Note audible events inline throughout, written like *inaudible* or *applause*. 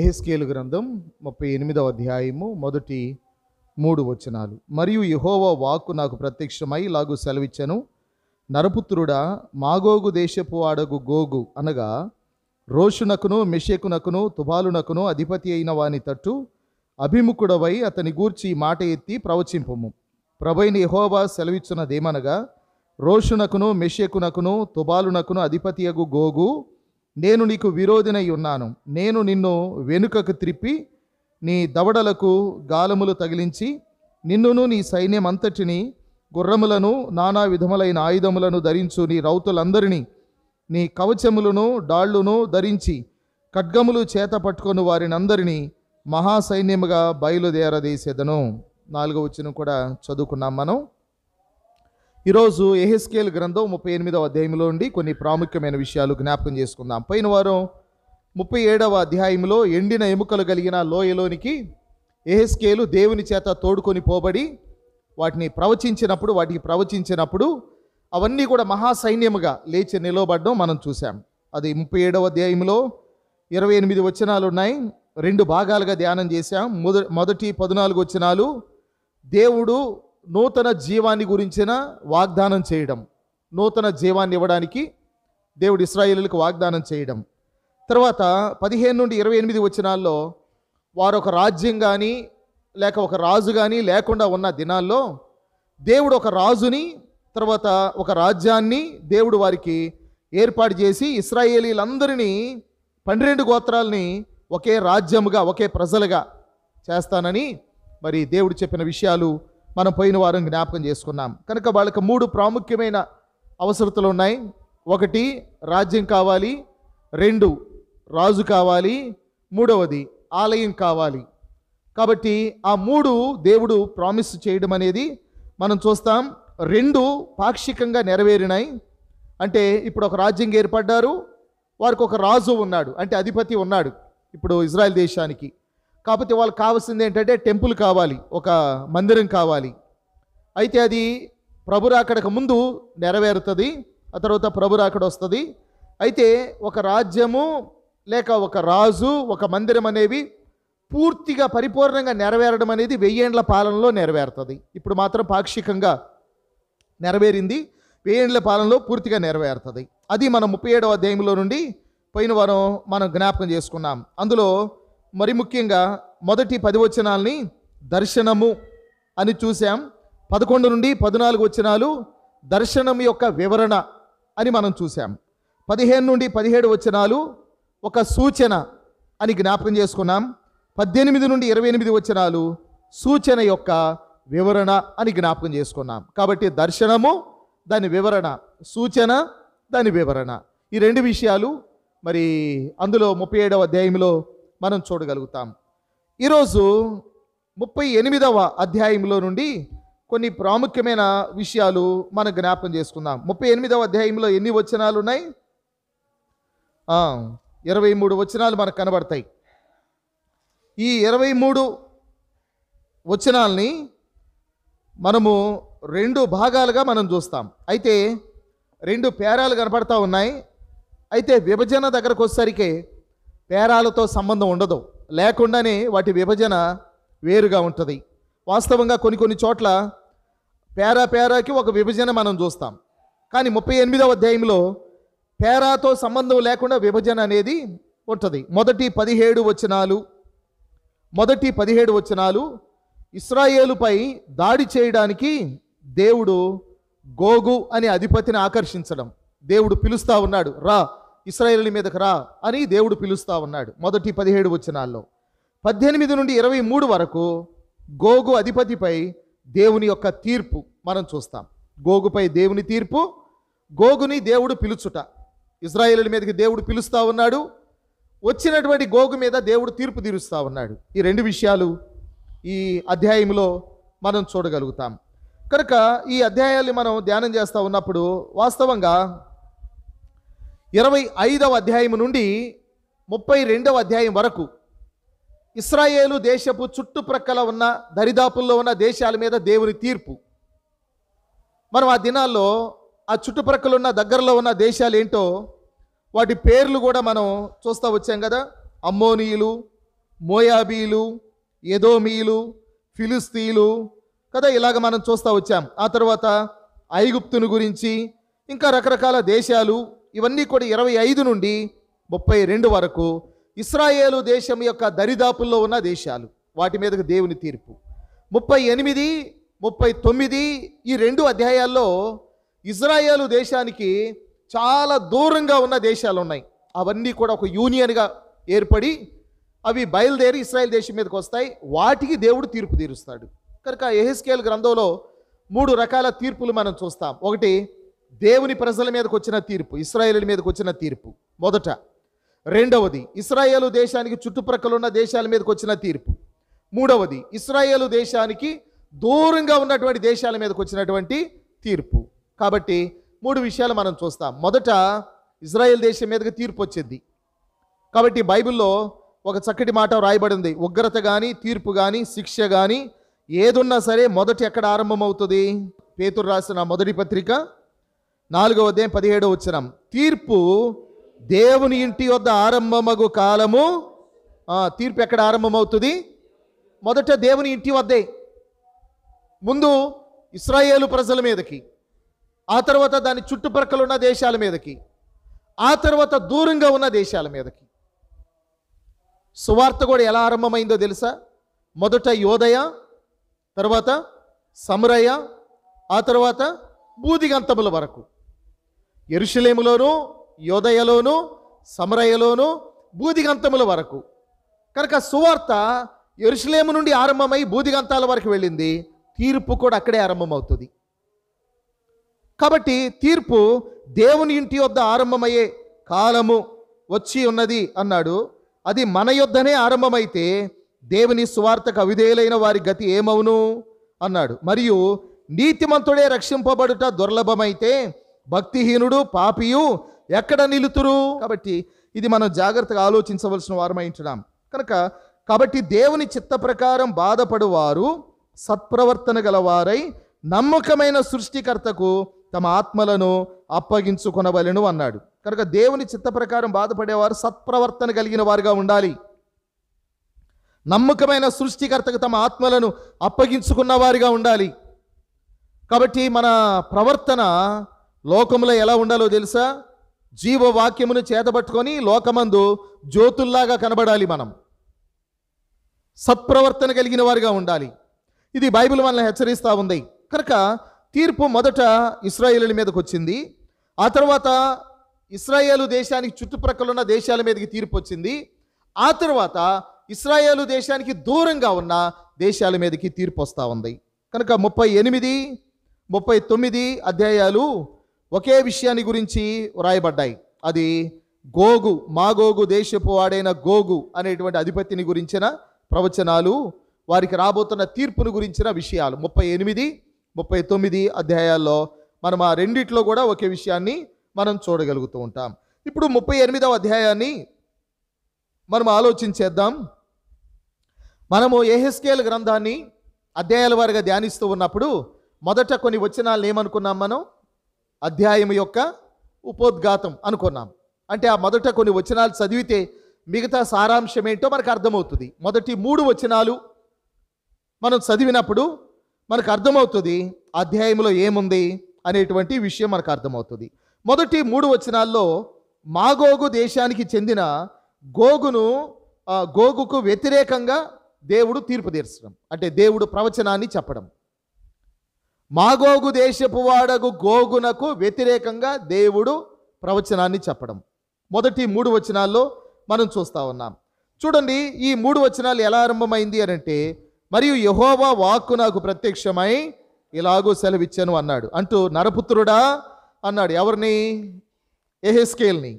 ఎహెస్కేలు గ్రంథం ముప్పై ఎనిమిదవ అధ్యాయము మొదటి మూడు వచనాలు మరియు యహోవా వాక్కు నాకు ప్రత్యక్షమై లాగు సెలవిచ్చను నరపుత్రుడా మాగోగు దేశపు ఆడగు గోగు అనగా రోషునకును మెషేకునకును తుబాలునకును అధిపతి అయిన వాని తట్టు అభిముఖుడవై అతని గూర్చి మాట ఎత్తి ప్రవచింపము ప్రభైన యహోబా సెలవిచ్చున్నదేమనగా రోషునకును మెషేకునకును తుబాలునకును అధిపతియగు గోగు నేను నీకు విరోధినై ఉన్నాను నేను నిన్ను వెనుకకు త్రిప్పి నీ దవడలకు గాలములు తగిలించి నిన్నును నీ సైన్యమంతటిని గుర్రములను నానా విధములైన ఆయుధములను ధరించు నీ రౌతులందరినీ నీ కవచములను డాళ్లును ధరించి ఖడ్గములు చేత పట్టుకొని వారినందరినీ మహాసైన్యముగా బయలుదేరదీసేదను నాలుగవ వచ్చిన కూడా చదువుకున్నాం మనం ఈరోజు ఎహెస్కేల్ గ్రంథం ముప్పై ఎనిమిదవ అధ్యాయంలో ఉండి కొన్ని ప్రాముఖ్యమైన విషయాలు జ్ఞాపకం చేసుకుందాం పైన వారం ముప్పై ఏడవ అధ్యాయంలో ఎండిన ఎముకలు కలిగిన లోయలోనికి ఎహెస్కేలు దేవుని చేత తోడుకొని పోబడి వాటిని ప్రవచించినప్పుడు వాటికి ప్రవచించినప్పుడు అవన్నీ కూడా మహాసైన్యముగా లేచి నిలవబడడం మనం చూసాం అది ముప్పై ఏడవ అధ్యాయంలో ఇరవై ఎనిమిది వచనాలు ఉన్నాయి రెండు భాగాలుగా ధ్యానం చేశాం మొదటి పద్నాలుగు వచనాలు దేవుడు నూతన జీవాన్ని గురించిన వాగ్దానం చేయడం నూతన జీవాన్ని ఇవ్వడానికి దేవుడు ఇస్రాయేలీలకు వాగ్దానం చేయడం తర్వాత పదిహేను నుండి ఇరవై ఎనిమిది వచ్చినాల్లో వారు ఒక రాజ్యం కానీ లేక ఒక రాజు కానీ లేకుండా ఉన్న దినాల్లో దేవుడు ఒక రాజుని తర్వాత ఒక రాజ్యాన్ని దేవుడు వారికి ఏర్పాటు చేసి ఇస్రాయేలీలందరినీ పన్నెండు గోత్రాలని ఒకే రాజ్యముగా ఒకే ప్రజలుగా చేస్తానని మరి దేవుడు చెప్పిన విషయాలు మనం పోయిన వారం జ్ఞాపకం చేసుకున్నాం కనుక వాళ్ళకి మూడు ప్రాముఖ్యమైన అవసరతలు ఉన్నాయి ఒకటి రాజ్యం కావాలి రెండు రాజు కావాలి మూడవది ఆలయం కావాలి కాబట్టి ఆ మూడు దేవుడు ప్రామిస్ చేయడం అనేది మనం చూస్తాం రెండు పాక్షికంగా నెరవేరినాయి అంటే ఇప్పుడు ఒక రాజ్యం ఏర్పడ్డారు వారికి ఒక రాజు ఉన్నాడు అంటే అధిపతి ఉన్నాడు ఇప్పుడు ఇజ్రాయెల్ దేశానికి కాకపోతే వాళ్ళకి కావాల్సింది ఏంటంటే టెంపుల్ కావాలి ఒక మందిరం కావాలి అయితే అది ప్రభురాకడకు ముందు నెరవేరుతుంది ఆ తర్వాత ప్రభురాకడ వస్తుంది అయితే ఒక రాజ్యము లేక ఒక రాజు ఒక మందిరం అనేవి పూర్తిగా పరిపూర్ణంగా నెరవేరడం అనేది వెయ్యేండ్ల పాలనలో నెరవేరుతుంది ఇప్పుడు మాత్రం పాక్షికంగా నెరవేరింది వెయ్యేండ్ల పాలనలో పూర్తిగా నెరవేరుతుంది అది మనం ముప్పై ఏడవ అధ్యాయంలో నుండి పోయిన వారం మనం జ్ఞాపకం చేసుకున్నాం అందులో మరి ముఖ్యంగా మొదటి పది వచనాల్ని దర్శనము అని చూసాం పదకొండు నుండి పద్నాలుగు వచనాలు దర్శనం యొక్క వివరణ అని మనం చూసాం పదిహేను నుండి పదిహేడు వచనాలు ఒక సూచన అని జ్ఞాపకం చేసుకున్నాం పద్దెనిమిది నుండి ఇరవై ఎనిమిది వచనాలు సూచన యొక్క వివరణ అని జ్ఞాపకం చేసుకున్నాం కాబట్టి దర్శనము దాని వివరణ సూచన దాని వివరణ ఈ రెండు విషయాలు మరి అందులో ముప్పై ఏడవ అధ్యాయంలో మనం చూడగలుగుతాం ఈరోజు ముప్పై ఎనిమిదవ అధ్యాయంలో నుండి కొన్ని ప్రాముఖ్యమైన విషయాలు మనం జ్ఞాపకం చేసుకుందాం ముప్పై ఎనిమిదవ అధ్యాయంలో ఎన్ని వచనాలు ఉన్నాయి ఇరవై మూడు వచనాలు మనకు కనబడతాయి ఈ ఇరవై మూడు వచనాల్ని మనము రెండు భాగాలుగా మనం చూస్తాం అయితే రెండు పేరాలు కనపడతా ఉన్నాయి అయితే విభజన దగ్గరకు వచ్చేసరికి పేరాలతో సంబంధం ఉండదు లేకుండానే వాటి విభజన వేరుగా ఉంటుంది వాస్తవంగా కొన్ని కొన్ని చోట్ల పేరా పేరాకి ఒక విభజన మనం చూస్తాం కానీ ముప్పై ఎనిమిదవ అధ్యాయంలో పేరాతో సంబంధం లేకుండా విభజన అనేది ఉంటుంది మొదటి పదిహేడు వచనాలు మొదటి పదిహేడు వచనాలు ఇస్రాయేలుపై దాడి చేయడానికి దేవుడు గోగు అనే అధిపతిని ఆకర్షించడం దేవుడు పిలుస్తా ఉన్నాడు రా ఇస్రాయేల్ మీదకు రా అని దేవుడు పిలుస్తా ఉన్నాడు మొదటి పదిహేడు వచనాల్లో పద్దెనిమిది నుండి ఇరవై మూడు వరకు గోగు అధిపతిపై దేవుని యొక్క తీర్పు మనం చూస్తాం గోగుపై దేవుని తీర్పు గోగుని దేవుడు పిలుచుట ఇజ్రాయేల్ మీదకి దేవుడు పిలుస్తూ ఉన్నాడు వచ్చినటువంటి గోగు మీద దేవుడు తీర్పు తీరుస్తూ ఉన్నాడు ఈ రెండు విషయాలు ఈ అధ్యాయంలో మనం చూడగలుగుతాం కనుక ఈ అధ్యాయాన్ని మనం ధ్యానం చేస్తూ ఉన్నప్పుడు వాస్తవంగా ఇరవై ఐదవ అధ్యాయం నుండి ముప్పై రెండవ అధ్యాయం వరకు ఇస్రాయేలు దేశపు చుట్టుప్రక్కల ఉన్న దరిదాపుల్లో ఉన్న దేశాల మీద దేవుని తీర్పు మనం ఆ దినాల్లో ఆ చుట్టుప్రక్కల ఉన్న దగ్గరలో ఉన్న దేశాలు ఏంటో వాటి పేర్లు కూడా మనం చూస్తూ వచ్చాం కదా అమ్మోనీయులు మోయాబీలు ఎదోమీలు ఫిలిస్తీలు కదా ఇలాగ మనం చూస్తూ వచ్చాం ఆ తర్వాత ఐగుప్తుని గురించి ఇంకా రకరకాల దేశాలు ఇవన్నీ కూడా ఇరవై ఐదు నుండి ముప్పై రెండు వరకు ఇస్రాయేలు దేశం యొక్క దరిదాపుల్లో ఉన్న దేశాలు వాటి మీదకు దేవుని తీర్పు ముప్పై ఎనిమిది ముప్పై తొమ్మిది ఈ రెండు అధ్యాయాల్లో ఇజ్రాయేలు దేశానికి చాలా దూరంగా ఉన్న దేశాలు ఉన్నాయి అవన్నీ కూడా ఒక యూనియన్గా ఏర్పడి అవి బయలుదేరి ఇస్రాయేల్ దేశం మీదకి వస్తాయి వాటికి దేవుడు తీర్పు తీరుస్తాడు కనుక ఎహెస్కేల్ గ్రంథంలో మూడు రకాల తీర్పులు మనం చూస్తాం ఒకటి దేవుని ప్రజల మీదకి వచ్చిన తీర్పు ఇస్రాయేల్ మీదకి వచ్చిన తీర్పు మొదట రెండవది ఇస్రాయేలు దేశానికి చుట్టుప్రక్కల ఉన్న దేశాల మీదకి వచ్చిన తీర్పు మూడవది ఇస్రాయేలు దేశానికి దూరంగా ఉన్నటువంటి దేశాల మీదకి వచ్చినటువంటి తీర్పు కాబట్టి మూడు విషయాలు మనం చూస్తాం మొదట ఇజ్రాయెల్ దేశం మీదకి తీర్పు వచ్చింది కాబట్టి బైబిల్లో ఒక చక్కటి మాట రాయబడింది ఉగ్రత కానీ తీర్పు కానీ శిక్ష కానీ ఏదున్నా సరే మొదట ఎక్కడ ఆరంభమవుతుంది పేతురు రాసిన మొదటి పత్రిక నాలుగవ అధ్యాయం పదిహేడవ వచ్చిన తీర్పు దేవుని ఇంటి వద్ద ఆరంభమగు కాలము తీర్పు ఎక్కడ ఆరంభమవుతుంది మొదట దేవుని ఇంటి వద్దే ముందు ఇస్రాయేలు ప్రజల మీదకి ఆ తర్వాత దాని చుట్టుపక్కల ఉన్న దేశాల మీదకి ఆ తర్వాత దూరంగా ఉన్న దేశాల మీదకి సువార్త కూడా ఎలా ఆరంభమైందో తెలుసా మొదట యోదయ తర్వాత సమరయ ఆ తర్వాత బూదిగంతముల వరకు ఎరుషలేములోను యోదయలోను సమరయలోను బూదిగంతముల వరకు కనుక సువార్త ఎరుషలేము నుండి ఆరంభమై బూదిగంతాల వరకు వెళ్ళింది తీర్పు కూడా అక్కడే ఆరంభమవుతుంది కాబట్టి తీర్పు దేవుని ఇంటి వద్ద ఆరంభమయ్యే కాలము వచ్చి ఉన్నది అన్నాడు అది మన యొద్దనే ఆరంభమైతే దేవుని సువార్తకు అవిధేయులైన వారి గతి ఏమవును అన్నాడు మరియు నీతిమంతుడే రక్షింపబడుట దుర్లభమైతే భక్తిహీనుడు పాపియు ఎక్కడ నిలుతురు కాబట్టి ఇది మనం జాగ్రత్తగా ఆలోచించవలసిన వారు ఉంటున్నాం కనుక కాబట్టి దేవుని చిత్త ప్రకారం బాధపడువారు సత్ప్రవర్తన గలవారై నమ్మకమైన సృష్టికర్తకు తమ ఆత్మలను అప్పగించుకొనవలను అన్నాడు కనుక దేవుని చిత్త ప్రకారం బాధపడేవారు సత్ప్రవర్తన కలిగిన వారుగా ఉండాలి నమ్మకమైన సృష్టికర్తకు తమ ఆత్మలను అప్పగించుకున్న వారిగా ఉండాలి కాబట్టి మన ప్రవర్తన లోకంలో ఎలా ఉండాలో తెలుసా జీవవాక్యమును చేతబట్టుకొని లోకమందు జ్యోతుల్లాగా కనబడాలి మనం సత్ప్రవర్తన కలిగిన వారిగా ఉండాలి ఇది బైబిల్ మనల్ని హెచ్చరిస్తూ ఉంది కనుక తీర్పు మొదట ఇస్రాయేలుల మీదకి వచ్చింది ఆ తర్వాత ఇస్రాయేలు దేశానికి చుట్టుప్రక్కల ఉన్న దేశాల మీదకి తీర్పు వచ్చింది ఆ తర్వాత ఇస్రాయేలు దేశానికి దూరంగా ఉన్న దేశాల మీదకి తీర్పు వస్తూ ఉంది కనుక ముప్పై ఎనిమిది ముప్పై తొమ్మిది అధ్యాయాలు ఒకే విషయాన్ని గురించి వ్రాయబడ్డాయి అది గోగు మాగోగు దేశపు వాడైన గోగు అనేటువంటి అధిపతిని గురించిన ప్రవచనాలు వారికి రాబోతున్న తీర్పును గురించిన విషయాలు ముప్పై ఎనిమిది ముప్పై తొమ్మిది అధ్యాయాల్లో మనం ఆ రెండిట్లో కూడా ఒకే విషయాన్ని మనం చూడగలుగుతూ ఉంటాం ఇప్పుడు ముప్పై ఎనిమిదవ అధ్యాయాన్ని మనం ఆలోచించేద్దాం మనము ఏహెస్కేల్ గ్రంథాన్ని అధ్యాయాల వారిగా ధ్యానిస్తూ ఉన్నప్పుడు మొదట కొన్ని వచనాలను ఏమనుకున్నాం మనం అధ్యాయం యొక్క ఉపోద్ఘాతం అనుకున్నాం అంటే ఆ మొదట కొన్ని వచనాలు చదివితే మిగతా సారాంశం ఏంటో మనకు అర్థమవుతుంది మొదటి మూడు వచనాలు మనం చదివినప్పుడు మనకు అర్థమవుతుంది అధ్యాయంలో ఏముంది అనేటువంటి విషయం మనకు అర్థమవుతుంది మొదటి మూడు వచనాల్లో మాగోగు దేశానికి చెందిన గోగును గోగుకు వ్యతిరేకంగా దేవుడు తీర్పు తీర్చడం అంటే దేవుడు ప్రవచనాన్ని చెప్పడం మాగోగు దేశపు వాడగు గోగునకు వ్యతిరేకంగా దేవుడు ప్రవచనాన్ని చెప్పడం మొదటి మూడు వచనాల్లో మనం చూస్తూ ఉన్నాం చూడండి ఈ మూడు వచనాలు ఎలా ఆరంభమైంది అని అంటే మరియు యహోవా వాక్కు నాకు ప్రత్యక్షమై ఇలాగూ సెలవిచ్చాను అన్నాడు అంటూ నరపుత్రుడా అన్నాడు ఎవరిని ఎహెస్కేల్ని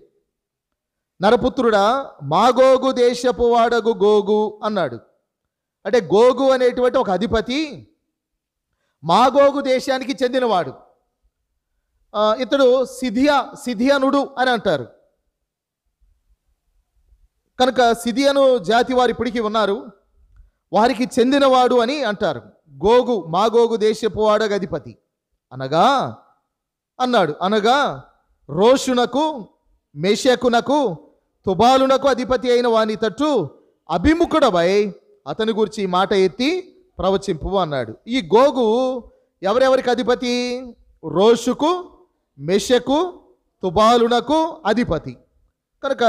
నరపుత్రుడా మాగోగు దేశపు వాడగు గోగు అన్నాడు అంటే గోగు అనేటువంటి ఒక అధిపతి మాగోగు దేశానికి చెందినవాడు ఇతడు సిధియా సిధియనుడు అని అంటారు కనుక సిధియను జాతి వారు ఇప్పటికీ ఉన్నారు వారికి చెందినవాడు అని అంటారు గోగు మాగోగు దేశపు వాడగ అధిపతి అనగా అన్నాడు అనగా రోషునకు మేషకునకు తుబాలునకు అధిపతి అయిన వాని తట్టు అభిముఖుడవై అతని గురించి మాట ఎత్తి ప్రవచింపు అన్నాడు ఈ గోగు ఎవరెవరికి అధిపతి రోషుకు మెషకు తుబాలునకు అధిపతి కనుక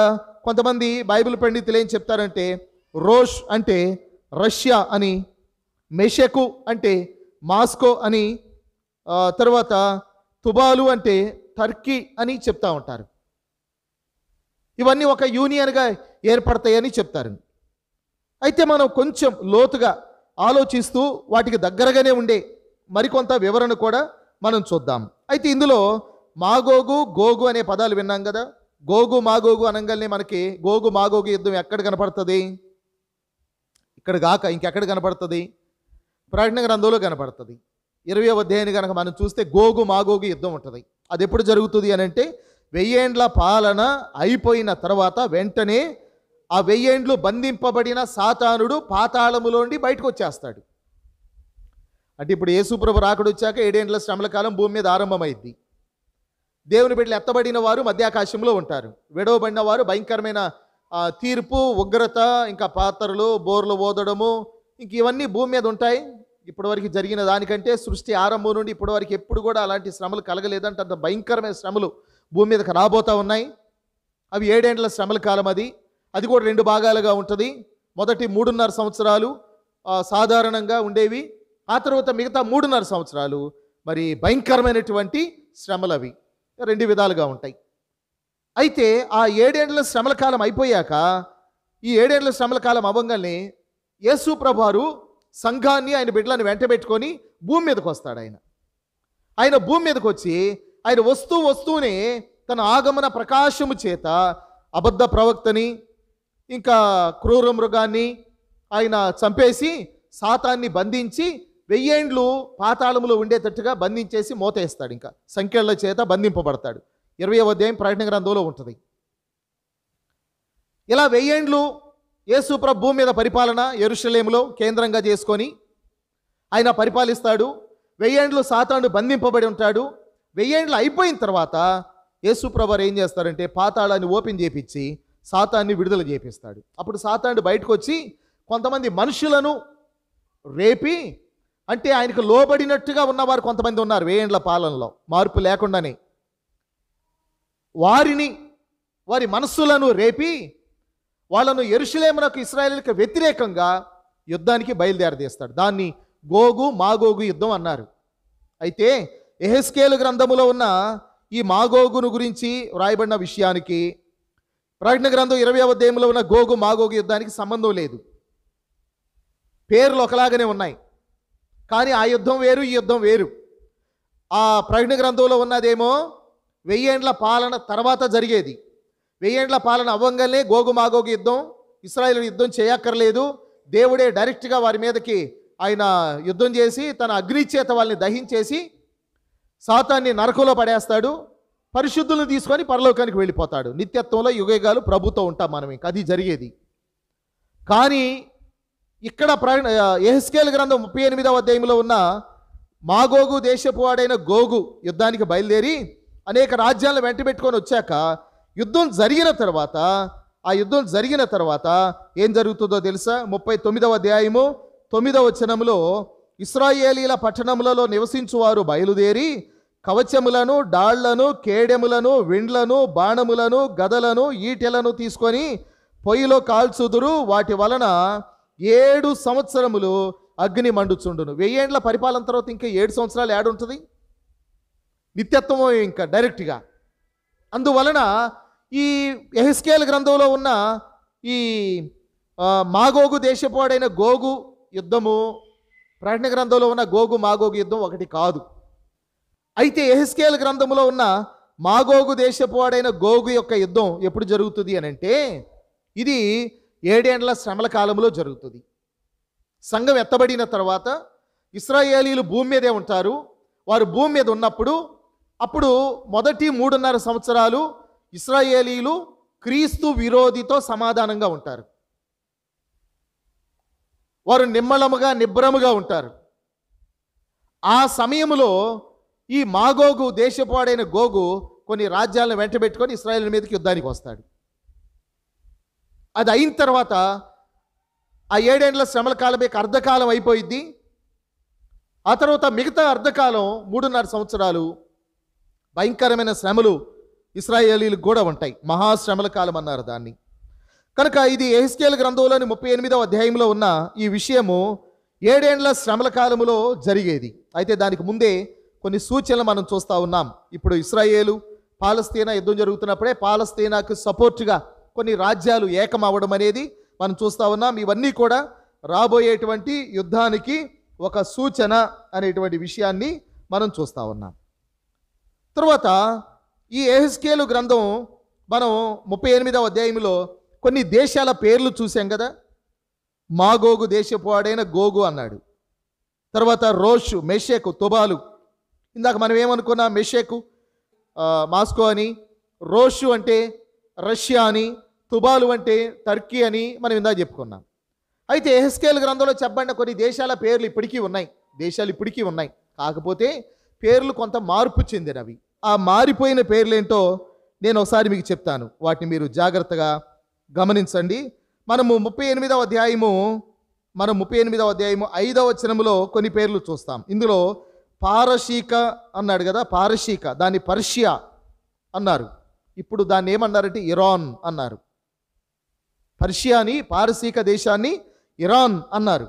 కొంతమంది బైబిల్ పండితులు ఏం చెప్తారంటే రోష్ అంటే రష్యా అని మెషకు అంటే మాస్కో అని తర్వాత తుబాలు అంటే టర్కీ అని చెప్తా ఉంటారు ఇవన్నీ ఒక యూనియన్గా ఏర్పడతాయని చెప్తారు అయితే మనం కొంచెం లోతుగా ఆలోచిస్తూ వాటికి దగ్గరగానే ఉండే మరికొంత వివరణ కూడా మనం చూద్దాం అయితే ఇందులో మాగోగు గోగు అనే పదాలు విన్నాం కదా గోగు మాగోగు అనగానే మనకి గోగు మాగోగు యుద్ధం ఎక్కడ కనపడుతుంది ఇక్కడ కాక ఇంకెక్కడ కనపడుతుంది ప్రకటన గ్రంథంలో కనపడుతుంది ఇరవై అధ్యాయాన్ని కనుక మనం చూస్తే గోగు మాగోగు యుద్ధం ఉంటుంది అది ఎప్పుడు జరుగుతుంది అని అంటే వెయ్యేండ్ల పాలన అయిపోయిన తర్వాత వెంటనే ఆ వెయ్యేండ్లు బంధింపబడిన సాతానుడు పాతాళములోండి బయటకు వచ్చేస్తాడు అంటే ఇప్పుడు యేసుప్రభు రాకడొచ్చాక ఏడేండ్ల శ్రమల కాలం భూమి మీద ఆరంభమైంది దేవుని బిడ్డలు ఎత్తబడిన వారు మధ్యాకాశంలో ఉంటారు విడవబడిన వారు భయంకరమైన తీర్పు ఉగ్రత ఇంకా పాత్రలు బోర్లు ఓదడము ఇంక ఇవన్నీ భూమి మీద ఉంటాయి ఇప్పటివరకు జరిగిన దానికంటే సృష్టి ఆరంభం నుండి ఇప్పటివరకు ఎప్పుడు కూడా అలాంటి శ్రమలు కలగలేదంటే అంత భయంకరమైన శ్రమలు భూమి మీదకి రాబోతూ ఉన్నాయి అవి ఏడేండ్ల శ్రమల కాలం అది అది కూడా రెండు భాగాలుగా ఉంటుంది మొదటి మూడున్నర సంవత్సరాలు సాధారణంగా ఉండేవి ఆ తర్వాత మిగతా మూడున్నర సంవత్సరాలు మరి భయంకరమైనటువంటి శ్రమలు అవి రెండు విధాలుగా ఉంటాయి అయితే ఆ ఏడేండ్ల శ్రమల కాలం అయిపోయాక ఈ ఏడేండ్ల శ్రమల కాలం అవ్వగానే యేసు ప్రభువారు సంఘాన్ని ఆయన బిడ్డలను వెంటబెట్టుకొని భూమి మీదకి వస్తాడు ఆయన ఆయన భూమి మీదకి వచ్చి ఆయన వస్తూ వస్తూనే తన ఆగమన ప్రకాశము చేత అబద్ధ ప్రవక్తని ఇంకా క్రూర మృగాన్ని ఆయన చంపేసి సాతాన్ని బంధించి వెయ్యేండ్లు పాతాళములో ఉండేటట్టుగా బంధించేసి మోతేస్తాడు ఇంకా సంఖ్యల చేత బంధింపబడతాడు ఇరవై అధ్యాయం ప్రకటన గ్రంథంలో ఉంటుంది ఇలా వెయ్యేండ్లు యేసుప్ర భూమి మీద పరిపాలన ఎరుషలేములో కేంద్రంగా చేసుకొని ఆయన పరిపాలిస్తాడు వెయ్యేండ్లు సాతాను బంధింపబడి ఉంటాడు వెయ్యేండ్లు అయిపోయిన తర్వాత యేసుప్రభర్ ఏం చేస్తారంటే పాతాళాన్ని ఓపెన్ చేపించి సాతాన్ని విడుదల చేపిస్తాడు అప్పుడు సాతాన్ని బయటకు వచ్చి కొంతమంది మనుషులను రేపి అంటే ఆయనకు లోబడినట్టుగా ఉన్నవారు కొంతమంది ఉన్నారు వేయండ్ల పాలనలో మార్పు లేకుండానే వారిని వారి మనస్సులను రేపి వాళ్ళను ఎరుషులేమునకు ఇస్రాయేలీలకు వ్యతిరేకంగా యుద్ధానికి బయలుదేరదీస్తాడు దాన్ని గోగు మాగోగు యుద్ధం అన్నారు అయితే ఎహెస్కేలు గ్రంథములో ఉన్న ఈ మాగోగును గురించి వ్రాయబడిన విషయానికి ప్రకటన గ్రంథం ఇరవై అధ్యాయంలో ఉన్న గోగు మాగోగు యుద్ధానికి సంబంధం లేదు పేర్లు ఒకలాగానే ఉన్నాయి కానీ ఆ యుద్ధం వేరు ఈ యుద్ధం వేరు ఆ ప్రకటన గ్రంథంలో ఉన్నదేమో వెయ్యేండ్ల పాలన తర్వాత జరిగేది వెయ్యేండ్ల పాలన అవ్వంగానే గోగు మాగోగు యుద్ధం ఇస్రాయల్ యుద్ధం చేయక్కర్లేదు దేవుడే డైరెక్ట్గా వారి మీదకి ఆయన యుద్ధం చేసి తన అగ్నిచేత వాళ్ళని దహించేసి సాతాన్ని నరకంలో పడేస్తాడు పరిశుద్ధులను తీసుకొని పరలోకానికి వెళ్ళిపోతాడు నిత్యత్వంలో యుగయుగాలు ప్రభుత్వం ఉంటాం మనం ఇంకా అది జరిగేది కానీ ఇక్కడ ప్ర ఎహెస్కేల్ గ్రంథం ముప్పై ఎనిమిదవ అధ్యాయంలో ఉన్న మాగోగు దేశపు వాడైన గోగు యుద్ధానికి బయలుదేరి అనేక రాజ్యాలను వెంటబెట్టుకొని వచ్చాక యుద్ధం జరిగిన తర్వాత ఆ యుద్ధం జరిగిన తర్వాత ఏం జరుగుతుందో తెలుసా ముప్పై తొమ్మిదవ అధ్యాయము తొమ్మిదవ వచనంలో ఇస్రాయేలీల పట్టణములలో నివసించువారు బయలుదేరి కవచములను డాళ్లను కేడెములను విండ్లను బాణములను గదలను ఈటెలను తీసుకొని పొయ్యిలో కాల్చుదురు వాటి వలన ఏడు సంవత్సరములు అగ్ని మండుచుండును వెయ్యేండ్ల పరిపాలన తర్వాత ఇంకా ఏడు సంవత్సరాలు ఏడుంటుంది నిత్యత్వం ఇంకా డైరెక్ట్గా అందువలన ఈ ఎహిస్కేల్ గ్రంథంలో ఉన్న ఈ మాగోగు దేశపాడైన గోగు యుద్ధము ప్రకటన గ్రంథంలో ఉన్న గోగు మాగోగు యుద్ధం ఒకటి కాదు అయితే ఎహెస్కేల్ గ్రంథంలో ఉన్న మాగోగు దేశపువాడైన గోగు యొక్క యుద్ధం ఎప్పుడు జరుగుతుంది అని అంటే ఇది ఏడేండ్ల శ్రమల కాలంలో జరుగుతుంది సంఘం ఎత్తబడిన తర్వాత ఇస్రాయేలీలు భూమి మీదే ఉంటారు వారు భూమి మీద ఉన్నప్పుడు అప్పుడు మొదటి మూడున్నర సంవత్సరాలు ఇస్రాయేలీలు క్రీస్తు విరోధితో సమాధానంగా ఉంటారు వారు నిమ్మలముగా నిబ్రముగా ఉంటారు ఆ సమయంలో ఈ మాగోగు దేశపాడైన గోగు కొన్ని రాజ్యాలను వెంటబెట్టుకొని ఇస్రాయల్ మీదకి యుద్ధానికి వస్తాడు అది అయిన తర్వాత ఆ ఏడేండ్ల శ్రమల యొక్క అర్ధకాలం అయిపోయింది ఆ తర్వాత మిగతా అర్ధకాలం మూడున్నర సంవత్సరాలు భయంకరమైన శ్రమలు ఇస్రాయేలీలకు కూడా ఉంటాయి మహాశ్రమల కాలం అన్నారు దాన్ని కనుక ఇది ఎహెస్కేల్ గ్రంథంలోని ముప్పై ఎనిమిదవ అధ్యాయంలో ఉన్న ఈ విషయము ఏడేండ్ల శ్రమల కాలములో జరిగేది అయితే దానికి ముందే కొన్ని సూచనలు మనం చూస్తూ ఉన్నాం ఇప్పుడు ఇస్రాయేలు పాలస్తీనా యుద్ధం జరుగుతున్నప్పుడే పాలస్తీనాకు సపోర్ట్గా కొన్ని రాజ్యాలు ఏకం అవ్వడం అనేది మనం చూస్తూ ఉన్నాం ఇవన్నీ కూడా రాబోయేటువంటి యుద్ధానికి ఒక సూచన అనేటువంటి విషయాన్ని మనం చూస్తూ ఉన్నాం తర్వాత ఈ ఏహెస్కేలు గ్రంథం మనం ముప్పై ఎనిమిదవ అధ్యాయంలో కొన్ని దేశాల పేర్లు చూసాం కదా మాగోగు దేశపు వాడైన గోగు అన్నాడు తర్వాత రోషు మెషేకు తుబాలు ఇందాక మనం ఏమనుకున్నాం మెషేకు మాస్కో అని రోషు అంటే రష్యా అని తుబాలు అంటే టర్కీ అని మనం ఇందాక చెప్పుకున్నాం అయితే ఎహెస్కేల్ గ్రంథంలో చెప్పబడిన కొన్ని దేశాల పేర్లు ఇప్పటికీ ఉన్నాయి దేశాలు ఇప్పటికీ ఉన్నాయి కాకపోతే పేర్లు కొంత మార్పు చెందినవి ఆ మారిపోయిన పేర్లేంటో నేను ఒకసారి మీకు చెప్తాను వాటిని మీరు జాగ్రత్తగా గమనించండి మనము ముప్పై ఎనిమిదవ అధ్యాయము మనం ముప్పై ఎనిమిదవ అధ్యాయము ఐదవ వచనములో కొన్ని పేర్లు చూస్తాం ఇందులో పారశీక అన్నాడు కదా పారశీక దాన్ని పర్షియా అన్నారు ఇప్పుడు దాన్ని ఏమన్నారంటే ఇరాన్ అన్నారు పర్షియాని పారసీక దేశాన్ని ఇరాన్ అన్నారు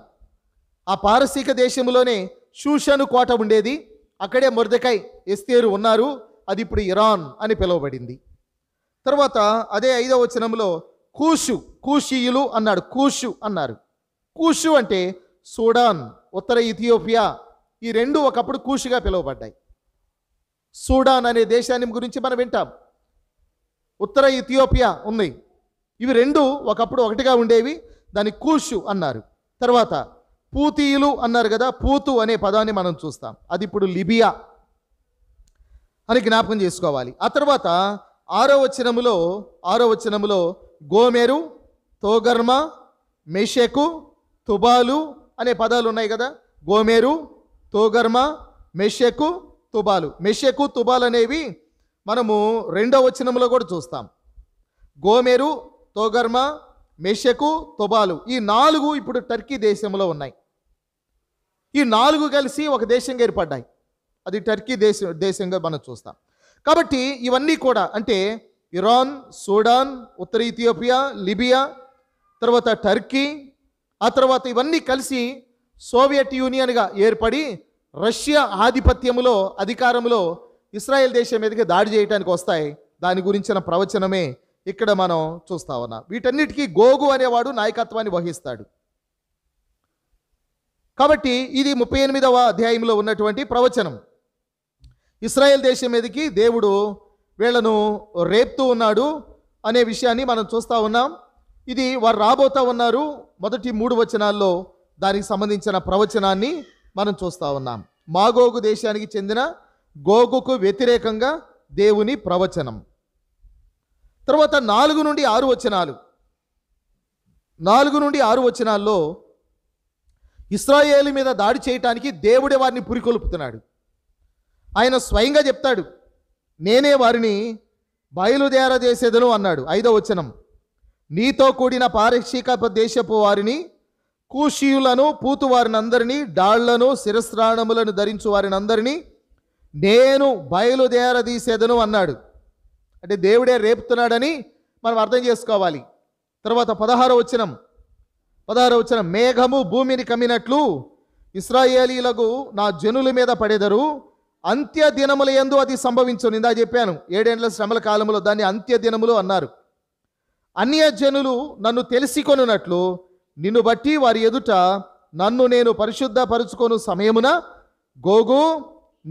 ఆ పారసీక దేశంలోనే షూషను కోట ఉండేది అక్కడే మొరదకై ఎస్తేరు ఉన్నారు అది ఇప్పుడు ఇరాన్ అని పిలువబడింది తర్వాత అదే ఐదవ వచనంలో కూషు కూషియులు అన్నాడు కూషు అన్నారు కూషు అంటే సూడాన్ ఉత్తర ఇథియోపియా ఈ రెండు ఒకప్పుడు కూషిగా పిలువబడ్డాయి సూడాన్ అనే దేశాన్ని గురించి మనం వింటాం ఉత్తర ఇథియోపియా ఉంది ఇవి రెండు ఒకప్పుడు ఒకటిగా ఉండేవి దాని కూషు అన్నారు తర్వాత పూతీయులు అన్నారు కదా పూతు అనే పదాన్ని మనం చూస్తాం అది ఇప్పుడు లిబియా అని జ్ఞాపకం చేసుకోవాలి ఆ తర్వాత ఆరో వచనములో ఆరో వచనములో గోమేరు తోగర్మ మెషెకు తుబాలు అనే పదాలు ఉన్నాయి కదా గోమేరు తోగర్మ మెషకు తుబాలు మెషకు తుబాలు అనేవి మనము రెండవ వచనంలో కూడా చూస్తాం గోమేరు తోగర్మ మెషకు తుబాలు ఈ నాలుగు ఇప్పుడు టర్కీ దేశంలో ఉన్నాయి ఈ నాలుగు కలిసి ఒక దేశంగా ఏర్పడ్డాయి అది టర్కీ దేశ దేశంగా మనం చూస్తాం కాబట్టి ఇవన్నీ కూడా అంటే ఇరాన్ సూడాన్ ఉత్తర ఇథియోపియా లిబియా తర్వాత టర్కీ ఆ తర్వాత ఇవన్నీ కలిసి సోవియట్ యూనియన్గా ఏర్పడి రష్యా ఆధిపత్యములో అధికారంలో ఇస్రాయెల్ దేశం మీదకి దాడి చేయడానికి వస్తాయి దాని గురించిన ప్రవచనమే ఇక్కడ మనం చూస్తా ఉన్నాం వీటన్నిటికీ గోగు అనేవాడు నాయకత్వాన్ని వహిస్తాడు కాబట్టి ఇది ముప్పై ఎనిమిదవ అధ్యాయంలో ఉన్నటువంటి ప్రవచనం ఇస్రాయెల్ దేశం మీదకి దేవుడు వీళ్ళను రేపుతూ ఉన్నాడు అనే విషయాన్ని మనం చూస్తూ ఉన్నాం ఇది వారు రాబోతూ ఉన్నారు మొదటి మూడు వచనాల్లో దానికి సంబంధించిన ప్రవచనాన్ని మనం చూస్తూ ఉన్నాం మాగోగు దేశానికి చెందిన గోగుకు వ్యతిరేకంగా దేవుని ప్రవచనం తర్వాత నాలుగు నుండి ఆరు వచనాలు నాలుగు నుండి ఆరు వచనాల్లో ఇస్రాయేల్ మీద దాడి చేయటానికి దేవుడే వారిని పురికొల్పుతున్నాడు ఆయన స్వయంగా చెప్తాడు నేనే వారిని బయలుదేర చేసేదను అన్నాడు ఐదో వచనం నీతో కూడిన పారక్షిక దేశపు వారిని కూషీయులను పూతు డాళ్లను శిరస్రాణములను ధరించు వారినందరినీ నేను బయలుదేరదీసేదను అన్నాడు అంటే దేవుడే రేపుతున్నాడని మనం అర్థం చేసుకోవాలి తర్వాత పదహార వచనం పదహార వచనం మేఘము భూమిని కమ్మినట్లు ఇస్రాయేలీలకు నా జనుల మీద పడేదరు అంత్య దినముల ఎందు అది సంభవించు ఇందా చెప్పాను ఏడేండ్ల శ్రమల కాలంలో దాన్ని అంత్య దినములు అన్నారు అన్య జనులు నన్ను తెలిసికొనున్నట్లు నిన్ను బట్టి వారి ఎదుట నన్ను నేను పరిశుద్ధపరుచుకోను సమయమున గోగు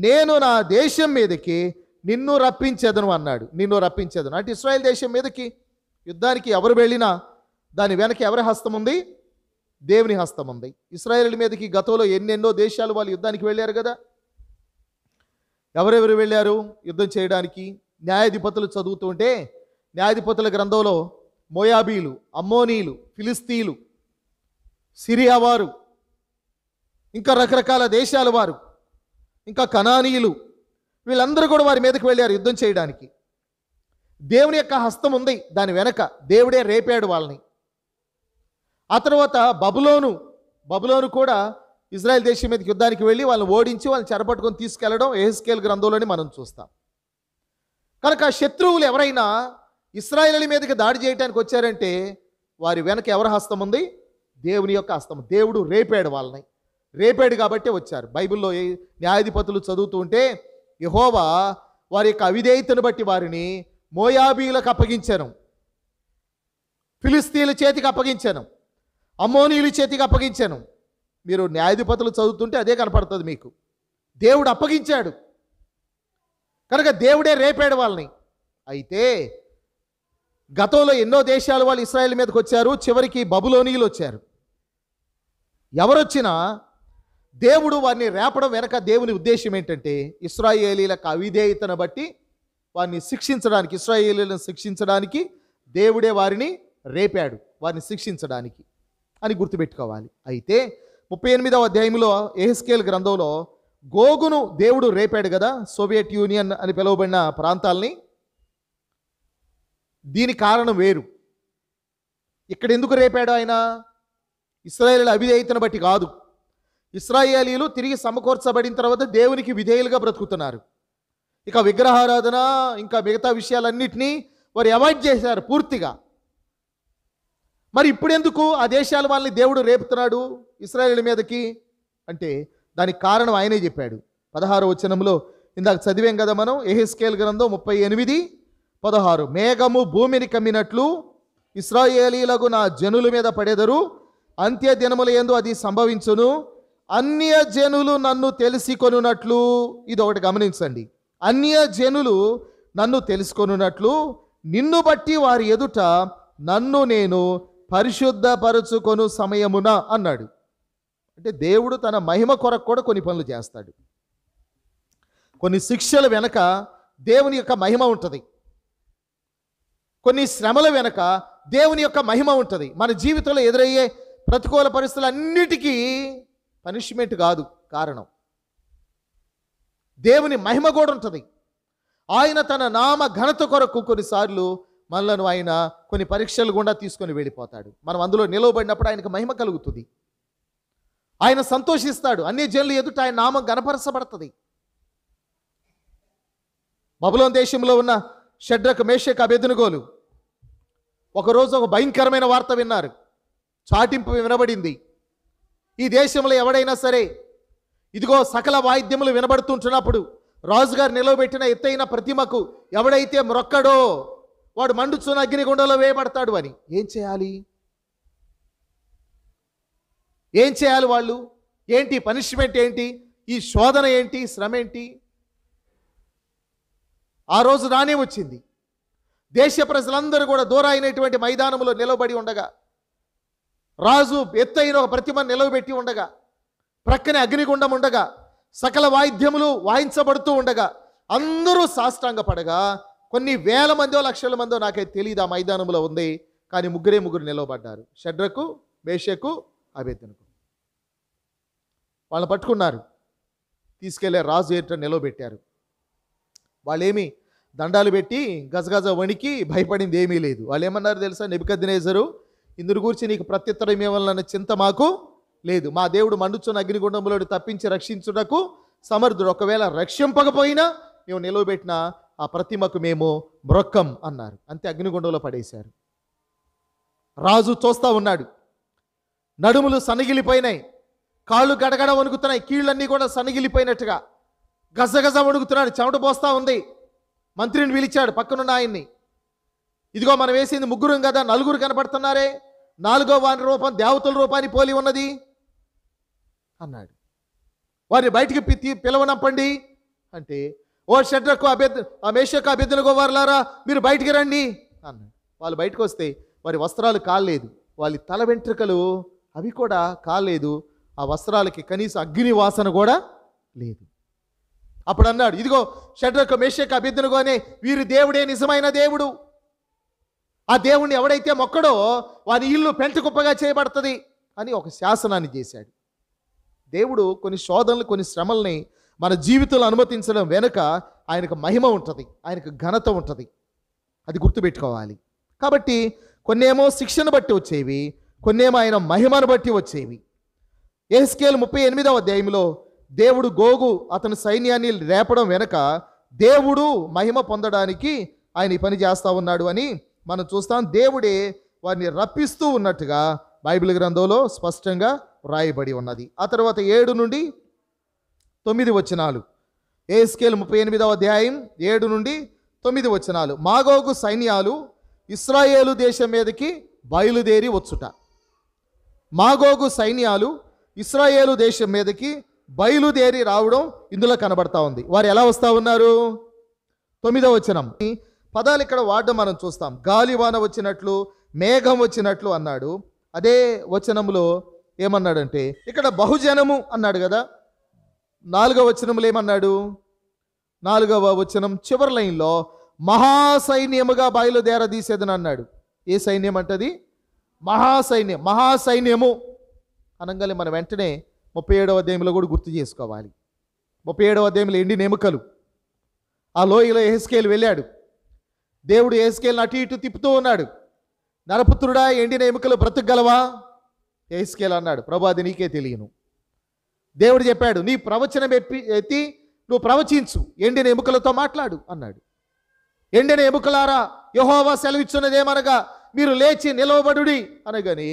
నేను నా దేశం మీదకి నిన్ను రప్పించేదను అన్నాడు నిన్ను రప్పించేదను అంటే ఇస్రాయల్ దేశం మీదకి యుద్ధానికి ఎవరు వెళ్ళినా దాని వెనక ఎవరి హస్తం ఉంది దేవుని హస్తం ఉంది ఇస్రాయేల్ మీదకి గతంలో ఎన్నెన్నో దేశాలు వాళ్ళు యుద్ధానికి వెళ్ళారు కదా ఎవరెవరు వెళ్ళారు యుద్ధం చేయడానికి న్యాయాధిపతులు చదువుతుంటే న్యాయాధిపతుల గ్రంథంలో మోయాబీలు అమ్మోనీలు ఫిలిస్తీలు సిరియా వారు ఇంకా రకరకాల దేశాల వారు ఇంకా కణానీయులు వీళ్ళందరూ కూడా వారి మీదకి వెళ్ళారు యుద్ధం చేయడానికి దేవుని యొక్క హస్తం ఉంది దాని వెనక దేవుడే రేపాడు వాళ్ళని ఆ తర్వాత బబులోను బబులోను కూడా ఇజ్రాయెల్ దేశం మీదకి యుద్ధానికి వెళ్ళి వాళ్ళని ఓడించి వాళ్ళని చెరపట్టుకొని తీసుకెళ్లడం ఏహెస్కేల్ గ్రంథంలోని మనం చూస్తాం కనుక శత్రువులు ఎవరైనా ఇస్రాయేల్ మీదకి దాడి చేయడానికి వచ్చారంటే వారి వెనక ఎవరి హస్తం ఉంది దేవుని యొక్క హస్తం దేవుడు రేపాడు వాళ్ళని రేపాడు కాబట్టే వచ్చారు బైబిల్లో న్యాయాధిపతులు చదువుతూ ఉంటే యహోవా వారి యొక్క అవిధేయతను బట్టి వారిని మోయాబీలకు అప్పగించాను ఫిలిస్తీన్ల చేతికి అప్పగించాను అమ్మోనీయుల చేతికి అప్పగించాను మీరు న్యాయాధిపతులు చదువుతుంటే అదే కనపడుతుంది మీకు దేవుడు అప్పగించాడు కనుక దేవుడే రేపాడు వాళ్ళని అయితే గతంలో ఎన్నో దేశాలు వాళ్ళు ఇస్రాయల్ మీదకి వచ్చారు చివరికి బబులోనీలు వచ్చారు ఎవరొచ్చినా దేవుడు వారిని రేపడం వెనక దేవుని ఉద్దేశం ఏంటంటే ఇస్రాయేలీలకు అవిధేయతను బట్టి వారిని శిక్షించడానికి ఇస్రాయేలీలను శిక్షించడానికి దేవుడే వారిని రేపాడు వారిని శిక్షించడానికి అని గుర్తుపెట్టుకోవాలి అయితే ముప్పై ఎనిమిదవ అధ్యాయంలో ఏహెస్కేల్ గ్రంథంలో గోగును దేవుడు రేపాడు కదా సోవియట్ యూనియన్ అని పిలువబడిన ప్రాంతాలని దీని కారణం వేరు ఇక్కడ ఎందుకు రేపాడు ఆయన ఇస్రాయేల్ అవిధేయతను బట్టి కాదు ఇస్రాయేలీలు తిరిగి సమకూర్చబడిన తర్వాత దేవునికి విధేయులుగా బ్రతుకుతున్నారు ఇక విగ్రహారాధన ఇంకా మిగతా విషయాలన్నింటినీ వారు అవాయిడ్ చేశారు పూర్తిగా మరి ఇప్పుడెందుకు ఆ దేశాల వాళ్ళని దేవుడు రేపుతున్నాడు ఇస్రాయేల్ మీదకి అంటే దానికి కారణం ఆయనే చెప్పాడు పదహారు వచనంలో ఇందాక చదివాం కదా మనం ఎహెస్కేల్ గ్రంథం ముప్పై ఎనిమిది పదహారు మేఘము భూమిని కమ్మినట్లు ఇస్రాయేలీలకు నా జనుల మీద పడేదరు అంత్య దినముల ఎందు అది సంభవించును అన్య జనులు నన్ను తెలుసుకొనున్నట్లు ఇది ఒకటి గమనించండి అన్య జనులు నన్ను తెలుసుకొనున్నట్లు నిన్ను బట్టి వారి ఎదుట నన్ను నేను పరిశుద్ధపరుచుకొను సమయమున అన్నాడు అంటే దేవుడు తన మహిమ కొరకు కూడా కొన్ని పనులు చేస్తాడు కొన్ని శిక్షల వెనక దేవుని యొక్క మహిమ ఉంటుంది కొన్ని శ్రమల వెనక దేవుని యొక్క మహిమ ఉంటుంది మన జీవితంలో ఎదురయ్యే ప్రతికూల పరిస్థితులు అన్నిటికీ పనిష్మెంట్ కాదు కారణం దేవుని మహిమ కూడా ఉంటుంది ఆయన తన నామ ఘనత కొరకు కొన్నిసార్లు మనలను ఆయన కొన్ని పరీక్షలు గుండా తీసుకొని వెళ్ళిపోతాడు మనం అందులో నిలవబడినప్పుడు ఆయనకు మహిమ కలుగుతుంది ఆయన సంతోషిస్తాడు అన్ని జనులు ఎదుట ఆయన నామం గనపరచబడుతుంది బబులోన్ దేశంలో ఉన్న షడ్రక మేషక్ అభ్యర్థునుగోలు ఒకరోజు ఒక భయంకరమైన వార్త విన్నారు చాటింపు వినబడింది ఈ దేశంలో ఎవడైనా సరే ఇదిగో సకల వాయిద్యములు వినబడుతుంటున్నప్పుడు రాజుగారు నిలవబెట్టిన ఎత్తైన ప్రతిమకు ఎవడైతే మొక్కడో వాడు మండుచున్న అగ్నిగుండంలో వేయబడతాడు అని ఏం చేయాలి ఏం చేయాలి వాళ్ళు ఏంటి పనిష్మెంట్ ఏంటి ఈ శోధన ఏంటి శ్రమ ఏంటి ఆ రోజు రానే వచ్చింది దేశ ప్రజలందరూ కూడా దూరైనటువంటి మైదానంలో నిలబడి ఉండగా రాజు ఎత్తైన ఒక ప్రతిమను నిలవబెట్టి ఉండగా ప్రక్కనే అగ్నిగుండం ఉండగా సకల వాయిద్యములు వాయించబడుతూ ఉండగా అందరూ సాష్టాంగ పడగా కొన్ని వేల మందో లక్షల మందో నాకైతే తెలియదు ఆ మైదానంలో ఉంది కానీ ముగ్గురే ముగ్గురు నిలవబడ్డారు షడ్రకు మేషకు అభేదనకు వాళ్ళని పట్టుకున్నారు తీసుకెళ్లే రాజు ఏట నిలవబెట్టారు వాళ్ళేమి దండాలు పెట్టి గజగజ వణికి భయపడింది ఏమీ లేదు వాళ్ళు ఏమన్నారు తెలుసా నెబికద్దినేజరు ఇందుని గురించి నీకు ప్రత్యుత్తరం ఇవ్వాలన్న చింత మాకు లేదు మా దేవుడు మండుచున్న అగ్నిగుండంలో తప్పించి రక్షించుటకు సమర్థుడు ఒకవేళ రక్షింపకపోయినా మేము నిలవబెట్టిన ఆ ప్రతిమకు మేము బ్రొక్కం అన్నారు అంతే అగ్నిగుండంలో పడేశారు రాజు చూస్తూ ఉన్నాడు నడుములు సనగిలిపోయినాయి కాళ్ళు గడగడ వణుకుతున్నాయి కీళ్ళన్నీ కూడా సనగిలిపోయినట్టుగా గజగజ వణుకుతున్నాడు చెమట పోస్తూ ఉంది మంత్రిని పిలిచాడు పక్కనున్న ఆయన్ని ఇదిగో మనం వేసింది ముగ్గురం కదా నలుగురు కనపడుతున్నారే నాలుగో వారి రూపం దేవతల రూపాన్ని పోలి ఉన్నది అన్నాడు వారిని బయటికి పితి పిలవనప్పండి అంటే ఓ షడ్రకు అభ్యర్థ ఆ మేషకు అభ్యర్థులకు వారులారా మీరు బయటికి రండి అన్నాడు వాళ్ళు బయటకు వస్తే వారి వస్త్రాలు కాలేదు వాళ్ళ తల వెంట్రుకలు అవి కూడా కాలేదు ఆ వస్త్రాలకి కనీసం అగ్ని వాసన కూడా లేదు అప్పుడు అన్నాడు ఇదిగో షడ్రకు మేషకు అభ్యర్థులుగానే వీరి దేవుడే నిజమైన దేవుడు ఆ దేవుణ్ణి ఎవడైతే మొక్కడో వారి ఇల్లు పెంటకుప్పగా చేయబడుతుంది అని ఒక శాసనాన్ని చేశాడు దేవుడు కొన్ని శోధనలు కొన్ని శ్రమల్ని మన జీవితంలో అనుమతించడం వెనుక ఆయనకు మహిమ ఉంటుంది ఆయనకు ఘనత ఉంటుంది అది గుర్తుపెట్టుకోవాలి కాబట్టి కొన్నేమో శిక్షను బట్టి వచ్చేవి కొన్నేమో ఆయన మహిమను బట్టి వచ్చేవి ఎస్కేల్ ముప్పై ఎనిమిదవ అధ్యాయంలో దేవుడు గోగు అతని సైన్యాన్ని రేపడం వెనుక దేవుడు మహిమ పొందడానికి ఆయన ఈ పని చేస్తూ ఉన్నాడు అని మనం చూస్తాం దేవుడే వారిని రప్పిస్తూ ఉన్నట్టుగా బైబిల్ గ్రంథంలో స్పష్టంగా వ్రాయబడి ఉన్నది ఆ తర్వాత ఏడు నుండి తొమ్మిది వచనాలు ఏస్కేల్ ముప్పై ఎనిమిదవ అధ్యాయం ఏడు నుండి తొమ్మిది వచనాలు మాగోగు సైన్యాలు ఇస్రాయేలు దేశం మీదకి బయలుదేరి వచ్చుట మాగోగు సైన్యాలు ఇస్రాయేలు దేశం మీదకి బయలుదేరి రావడం ఇందులో కనబడతా ఉంది వారు ఎలా వస్తూ ఉన్నారు తొమ్మిదవ వచనం పదాలు ఇక్కడ వాడడం మనం చూస్తాం గాలివాన వచ్చినట్లు మేఘం వచ్చినట్లు అన్నాడు అదే వచనంలో ఏమన్నాడంటే ఇక్కడ బహుజనము అన్నాడు కదా నాలుగవ వచనంలో ఏమన్నాడు నాలుగవ వచనం చివరి లైన్లో మహాసైన్యముగా బయలుదేరదీసేదని అన్నాడు ఏ సైన్యం అంటది మహాసైన్యం మహాసైన్యము అనగానే మనం వెంటనే ముప్పై ఏడవ దేములో కూడా గుర్తు చేసుకోవాలి ముప్పై ఏడవ అధ్యాయంలో ఎండిన ఎముకలు ఆ లోయలో ఎహెస్కేలు వెళ్ళాడు దేవుడు ఏసుకేళ్ళని అటు ఇటు తిప్పుతూ ఉన్నాడు నరపుత్రుడా ఎండిన ఎముకలు బ్రతకగలవా ఏసుకేల్ అన్నాడు ప్రభు అది నీకే తెలియను దేవుడు చెప్పాడు నీ ప్రవచనం ఎప్పి ఎత్తి నువ్వు ప్రవచించు ఎండిన ఎముకలతో మాట్లాడు అన్నాడు ఎండిన ఎముకలారా యహోవా సెలవిచ్చున్నదేమనగా మీరు లేచి నిలవబడుడి అనగాని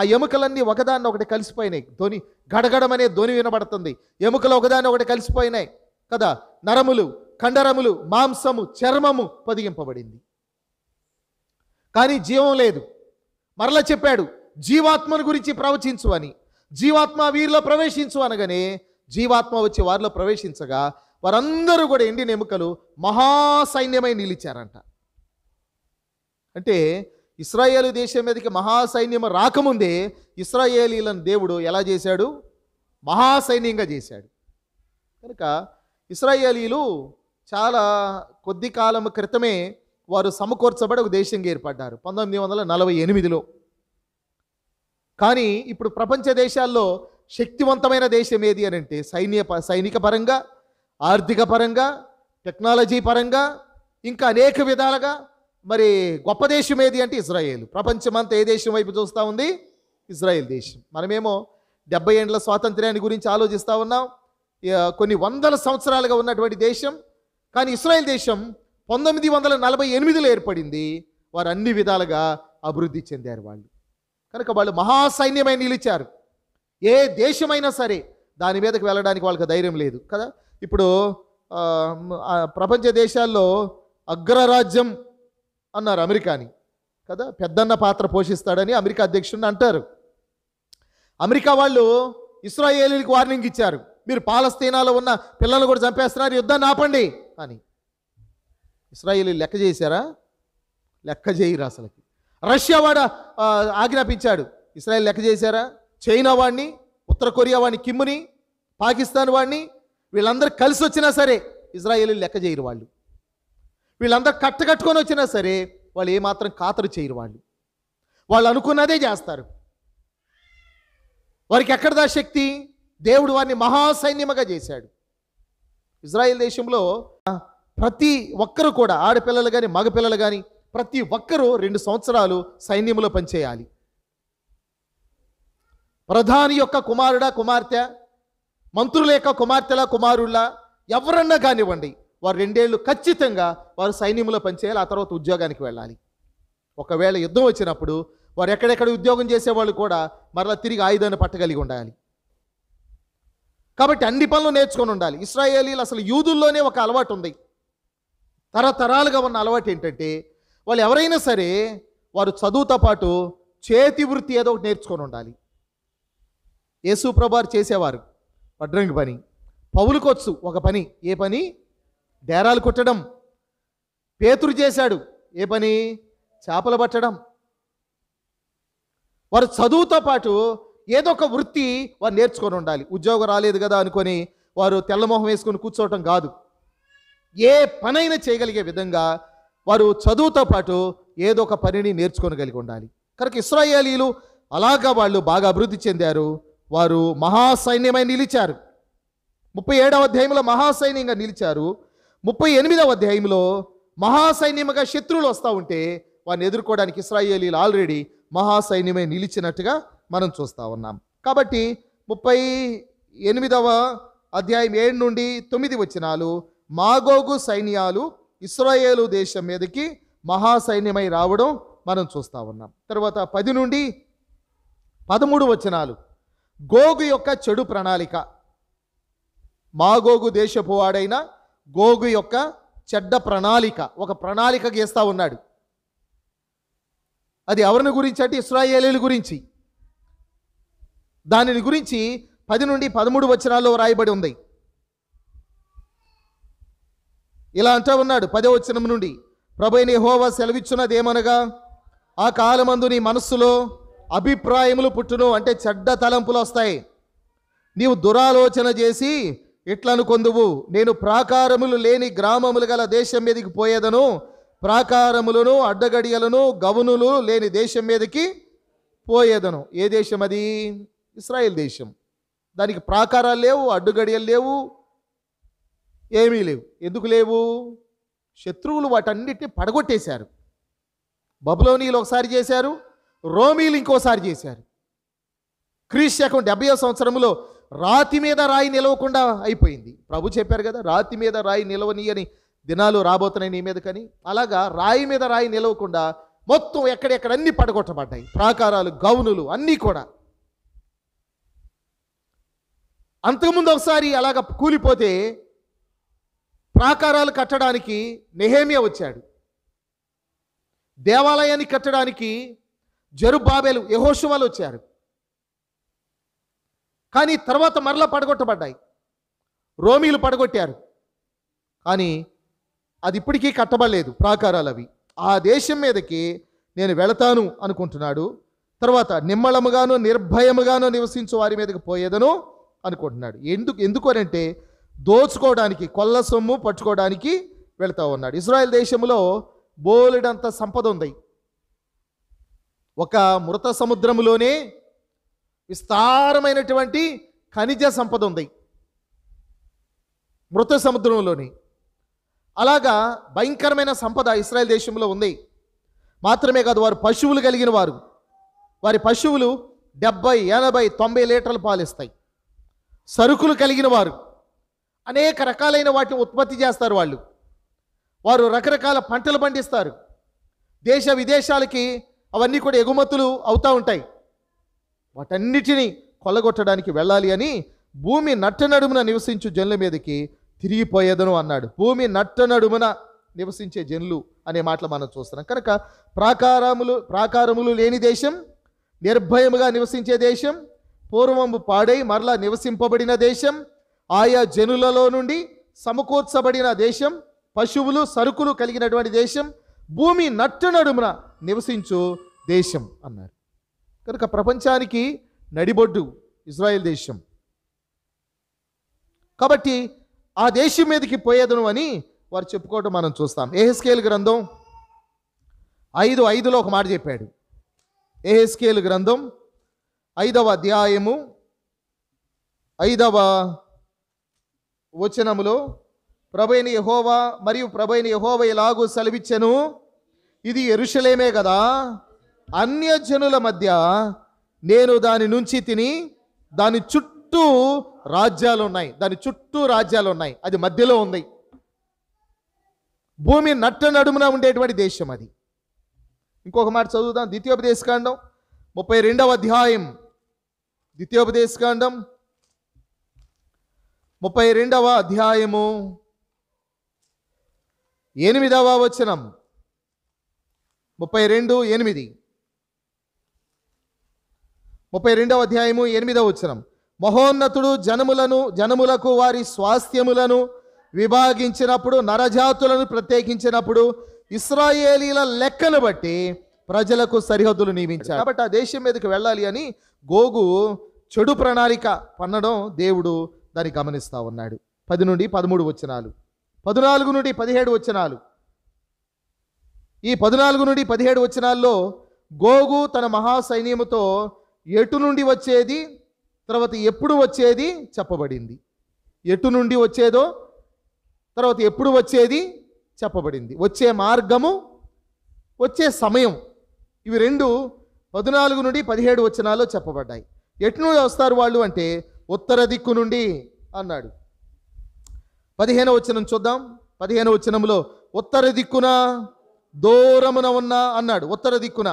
ఆ ఎముకలన్నీ ఒకదాన్ని ఒకటి కలిసిపోయినాయి ధ్వని గడగడమనే ధ్వని వినబడుతుంది ఎముకలు ఒకదాన్ని ఒకటి కలిసిపోయినాయి కదా నరములు కండరములు మాంసము చర్మము పొదిగింపబడింది కానీ జీవం లేదు మరల చెప్పాడు జీవాత్మను గురించి ప్రవచించు అని జీవాత్మ వీరిలో ప్రవేశించు అనగానే జీవాత్మ వచ్చి వారిలో ప్రవేశించగా వారందరూ కూడా ఎండిన ఎముకలు మహాసైన్యమై నిలిచారంట అంటే ఇస్రాయేలు దేశం మీదకి మహాసైన్యం రాకముందే ఇస్రాయేలీలను దేవుడు ఎలా చేశాడు మహాసైన్యంగా చేశాడు కనుక ఇస్రాయేలీలు చాలా కొద్ది కాలం క్రితమే వారు సమకూర్చబడి ఒక దేశంగా ఏర్పడ్డారు పంతొమ్మిది వందల నలభై ఎనిమిదిలో కానీ ఇప్పుడు ప్రపంచ దేశాల్లో శక్తివంతమైన దేశం ఏది అని అంటే సైన్య సైనిక పరంగా ఆర్థిక పరంగా టెక్నాలజీ పరంగా ఇంకా అనేక విధాలుగా మరి గొప్ప దేశం ఏది అంటే ఇజ్రాయేల్ ప్రపంచమంతా ఏ దేశం వైపు చూస్తూ ఉంది ఇజ్రాయెల్ దేశం మనమేమో డెబ్బై ఏండ్ల స్వాతంత్ర్యాన్ని గురించి ఆలోచిస్తూ ఉన్నాం కొన్ని వందల సంవత్సరాలుగా ఉన్నటువంటి దేశం కానీ ఇస్రాయెల్ దేశం పంతొమ్మిది వందల నలభై ఎనిమిదిలో ఏర్పడింది వారు అన్ని విధాలుగా అభివృద్ధి చెందారు వాళ్ళు కనుక వాళ్ళు మహాసైన్యమై నిలిచారు ఏ దేశమైనా సరే దాని మీదకి వెళ్ళడానికి వాళ్ళకి ధైర్యం లేదు కదా ఇప్పుడు ప్రపంచ దేశాల్లో అగ్రరాజ్యం అన్నారు అమెరికాని కదా పెద్దన్న పాత్ర పోషిస్తాడని అమెరికా అధ్యక్షుడిని అంటారు అమెరికా వాళ్ళు ఇస్రాయేలీలకు వార్నింగ్ ఇచ్చారు మీరు పాలస్తీనాలో ఉన్న పిల్లలు కూడా చంపేస్తున్నారు యుద్ధాన్ని ఆపండి అని ఇస్రాయిల్ లెక్క చేశారా లెక్క చేయరు అసలుకి రష్యా వాడు ఆజ్ఞాపించాడు ఇస్రాయిల్ లెక్క చేశారా చైనా వాడిని ఉత్తర కొరియా వాడిని కిమ్ముని పాకిస్తాన్ వాడిని వీళ్ళందరూ కలిసి వచ్చినా సరే ఇజ్రాయేల్ లెక్క చేయరు వాళ్ళు వీళ్ళందరూ కట్ట కట్టుకొని వచ్చినా సరే వాళ్ళు ఏమాత్రం ఖాతరు చేయరు వాళ్ళు వాళ్ళు అనుకున్నదే చేస్తారు వారికి ఎక్కడదా శక్తి దేవుడు వారిని మహాసైన్యముగా చేశాడు ఇజ్రాయెల్ దేశంలో ప్రతి ఒక్కరు కూడా ఆడపిల్లలు కానీ మగపిల్లలు కానీ ప్రతి ఒక్కరూ రెండు సంవత్సరాలు సైన్యంలో పనిచేయాలి ప్రధాని యొక్క కుమారుడా కుమార్తె మంత్రుల యొక్క కుమార్తెలా కుమారుళ్ళ ఎవరన్నా కానివ్వండి వారు రెండేళ్ళు ఖచ్చితంగా వారు సైన్యంలో పనిచేయాలి ఆ తర్వాత ఉద్యోగానికి వెళ్ళాలి ఒకవేళ యుద్ధం వచ్చినప్పుడు వారు ఎక్కడెక్కడ ఉద్యోగం చేసేవాళ్ళు కూడా మరలా తిరిగి ఆయుధాన్ని పట్టగలిగి ఉండాలి కాబట్టి అన్ని పనులు నేర్చుకొని ఉండాలి ఇస్రాయేలీలు అసలు యూదుల్లోనే ఒక అలవాటు ఉంది తరతరాలుగా ఉన్న అలవాటు ఏంటంటే వాళ్ళు ఎవరైనా సరే వారు చదువుతో పాటు చేతి వృత్తి ఏదో ఒకటి నేర్చుకొని ఉండాలి యేసు ప్రభారు చేసేవారు వడ్రంగి పని పౌలుకొచ్చు ఒక పని ఏ పని డేరాలు కుట్టడం పేతురు చేశాడు ఏ పని చేపలు పట్టడం వారు చదువుతో పాటు ఏదో ఒక వృత్తి వారు నేర్చుకొని ఉండాలి ఉద్యోగం రాలేదు కదా అనుకొని వారు తెల్లమొహం వేసుకొని కూర్చోవటం కాదు ఏ పనైనా చేయగలిగే విధంగా వారు చదువుతో పాటు ఏదో ఒక పనిని నేర్చుకోగలిగి ఉండాలి కనుక ఇస్రాయేలీలు అలాగా వాళ్ళు బాగా అభివృద్ధి చెందారు వారు మహాసైన్యమై నిలిచారు ముప్పై ఏడవ అధ్యాయంలో మహాసైన్యంగా నిలిచారు ముప్పై ఎనిమిదవ అధ్యాయంలో మహాసైన్యముగా శత్రువులు వస్తూ ఉంటే వారిని ఎదుర్కోవడానికి ఇస్రాయేలీలు ఆల్రెడీ మహాసైన్యమై నిలిచినట్టుగా మనం చూస్తూ ఉన్నాం కాబట్టి ముప్పై ఎనిమిదవ అధ్యాయం ఏడు నుండి తొమ్మిది వచ్చినాలు మాగోగు సైన్యాలు ఇస్రాయేలు దేశం మీదకి మహాసైన్యమై రావడం మనం చూస్తూ ఉన్నాం తర్వాత పది నుండి పదమూడు వచనాలు గోగు యొక్క చెడు ప్రణాళిక మాగోగు దేశపు వాడైన గోగు యొక్క చెడ్డ ప్రణాళిక ఒక ప్రణాళిక గీస్తూ ఉన్నాడు అది ఎవరిని గురించి అంటే ఇస్రాయేలీల గురించి దానిని గురించి పది నుండి పదమూడు వచనాల్లో రాయబడి ఉంది ఇలా అంటూ ఉన్నాడు పదవచనం నుండి ప్రభు నీ హోవా ఏమనగా ఆ కాలమందు నీ మనస్సులో అభిప్రాయములు పుట్టును అంటే చెడ్డ తలంపులు వస్తాయి నీవు దురాలోచన చేసి ఇట్లను కొందువు నేను ప్రాకారములు లేని గ్రామములు గల దేశం మీదకి పోయేదను ప్రాకారములను అడ్డగడియలను గవనులు లేని దేశం మీదకి పోయేదను ఏ దేశం అది ఇస్రాయేల్ దేశం దానికి ప్రాకారాలు లేవు అడ్డుగడియలు లేవు ఏమీ లేవు ఎందుకు లేవు శత్రువులు వాటన్నిటిని పడగొట్టేశారు బబులోనీలు ఒకసారి చేశారు రోమీలు ఇంకోసారి చేశారు క్రీశకం డెబ్బై సంవత్సరంలో రాతి మీద రాయి నిలవకుండా అయిపోయింది ప్రభు చెప్పారు కదా రాతి మీద రాయి నిలవని అని దినాలు రాబోతున్నాయి నీ మీద కానీ అలాగా రాయి మీద రాయి నిలవకుండా మొత్తం ఎక్కడెక్కడ అన్నీ పడగొట్టబడ్డాయి ప్రాకారాలు గౌనులు అన్నీ కూడా అంతకుముందు ఒకసారి అలాగ కూలిపోతే ప్రాకారాలు కట్టడానికి నెహేమియా వచ్చాడు దేవాలయాన్ని కట్టడానికి జరుబాబేలు యహోషువాలు వచ్చారు కానీ తర్వాత మరలా పడగొట్టబడ్డాయి రోమీలు పడగొట్టారు కానీ అది ఇప్పటికీ కట్టబడలేదు ప్రాకారాలు అవి ఆ దేశం మీదకి నేను వెళతాను అనుకుంటున్నాడు తర్వాత నిమ్మళముగాను నిర్భయముగాను నివసించు వారి మీదకి పోయేదను అనుకుంటున్నాడు ఎందుకు ఎందుకోనంటే దోచుకోవడానికి కొల్ల సొమ్ము పట్టుకోవడానికి వెళ్తా ఉన్నాడు ఇజ్రాయెల్ దేశంలో బోలెడంత సంపద ఉంది ఒక మృత సముద్రములోనే విస్తారమైనటువంటి ఖనిజ సంపద ఉంది మృత సముద్రంలోని అలాగా భయంకరమైన సంపద ఇస్రాయల్ దేశంలో ఉంది మాత్రమే కాదు వారు పశువులు కలిగిన వారు వారి పశువులు డెబ్బై ఎనభై తొంభై లీటర్లు పాలిస్తాయి సరుకులు కలిగిన వారు అనేక రకాలైన వాటిని ఉత్పత్తి చేస్తారు వాళ్ళు వారు రకరకాల పంటలు పండిస్తారు దేశ విదేశాలకి అవన్నీ కూడా ఎగుమతులు అవుతూ ఉంటాయి వాటన్నిటినీ కొల్లగొట్టడానికి వెళ్ళాలి అని భూమి నట్టనడుమున నివసించు జనుల మీదకి తిరిగిపోయేదను అన్నాడు భూమి నట్టనడుమున నివసించే జనులు అనే మాటలు మనం చూస్తున్నాం కనుక ప్రాకారములు ప్రాకారములు లేని దేశం నిర్భయముగా నివసించే దేశం పూర్వము పాడై మరలా నివసింపబడిన దేశం ఆయా జనులలో నుండి సమకూర్చబడిన దేశం పశువులు సరుకులు కలిగినటువంటి దేశం భూమి నట్టు నడుమున నివసించు దేశం అన్నారు కనుక ప్రపంచానికి నడిబొడ్డు ఇజ్రాయెల్ దేశం కాబట్టి ఆ దేశం మీదకి పోయేదను అని వారు చెప్పుకోవటం మనం చూస్తాం ఏహెస్కేల్ గ్రంథం ఐదు ఐదులో ఒక మాట చెప్పాడు ఏహెస్కేల్ గ్రంథం ఐదవ అధ్యాయము ఐదవ వచనములో ప్రభైన యహోవా మరియు ప్రభైన యహోవ ఇలాగూ సెలవిచ్చను ఇది ఎరుషలేమే కదా అన్యజనుల మధ్య నేను దాని నుంచి తిని దాని చుట్టూ రాజ్యాలు ఉన్నాయి దాని చుట్టూ రాజ్యాలు ఉన్నాయి అది మధ్యలో ఉంది భూమి నట్ట నడుమున ఉండేటువంటి దేశం అది ఇంకొక మాట చదువుదాం ద్వితీయోపదేశకాండం ముప్పై రెండవ అధ్యాయం ద్వితీయోపదేశకాండం ముప్పై రెండవ అధ్యాయము ఎనిమిదవ వచనం ముప్పై రెండు ఎనిమిది ముప్పై రెండవ అధ్యాయము ఎనిమిదవ వచనం మహోన్నతుడు జనములను జనములకు వారి స్వాస్థ్యములను విభాగించినప్పుడు నరజాతులను ప్రత్యేకించినప్పుడు ఇస్రాయేలీల లెక్కను బట్టి ప్రజలకు సరిహద్దులు నియమించారు కాబట్టి ఆ దేశం మీదకి వెళ్ళాలి అని గోగు చెడు ప్రణాళిక పన్నడం దేవుడు దాన్ని గమనిస్తూ ఉన్నాడు పది నుండి పదమూడు వచ్చినాలు పద్నాలుగు నుండి పదిహేడు వచనాలు ఈ పద్నాలుగు నుండి పదిహేడు వచ్చినాల్లో గోగు తన మహాసైన్యముతో ఎటు నుండి వచ్చేది తర్వాత ఎప్పుడు వచ్చేది చెప్పబడింది ఎటు నుండి వచ్చేదో తర్వాత ఎప్పుడు వచ్చేది చెప్పబడింది వచ్చే మార్గము వచ్చే సమయం ఇవి రెండు పద్నాలుగు నుండి పదిహేడు వచనాల్లో చెప్పబడ్డాయి ఎటు నుండి వస్తారు వాళ్ళు అంటే ఉత్తర దిక్కు నుండి అన్నాడు పదిహేను వచనం చూద్దాం పదిహేను వచనంలో ఉత్తర దిక్కున దూరమున ఉన్నా అన్నాడు ఉత్తర దిక్కున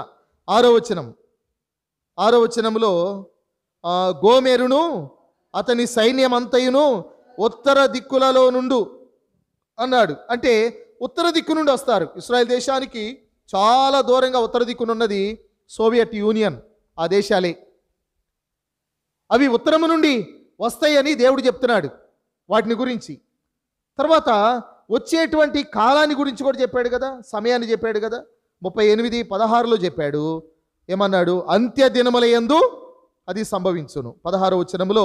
ఆరో వచనం ఆరో వచనంలో గోమేరును అతని సైన్యమంతయును ఉత్తర దిక్కులలో నుండు అన్నాడు అంటే ఉత్తర దిక్కు నుండి వస్తారు ఇస్రాయల్ దేశానికి చాలా దూరంగా ఉత్తర దిక్కునున్నది సోవియట్ యూనియన్ ఆ దేశాలే అవి ఉత్తరము నుండి వస్తాయని దేవుడు చెప్తున్నాడు వాటిని గురించి తర్వాత వచ్చేటువంటి కాలాన్ని గురించి కూడా చెప్పాడు కదా సమయాన్ని చెప్పాడు కదా ముప్పై ఎనిమిది పదహారులో చెప్పాడు ఏమన్నాడు అంత్య దినముల ఎందు అది సంభవించును పదహారు వచ్చినములో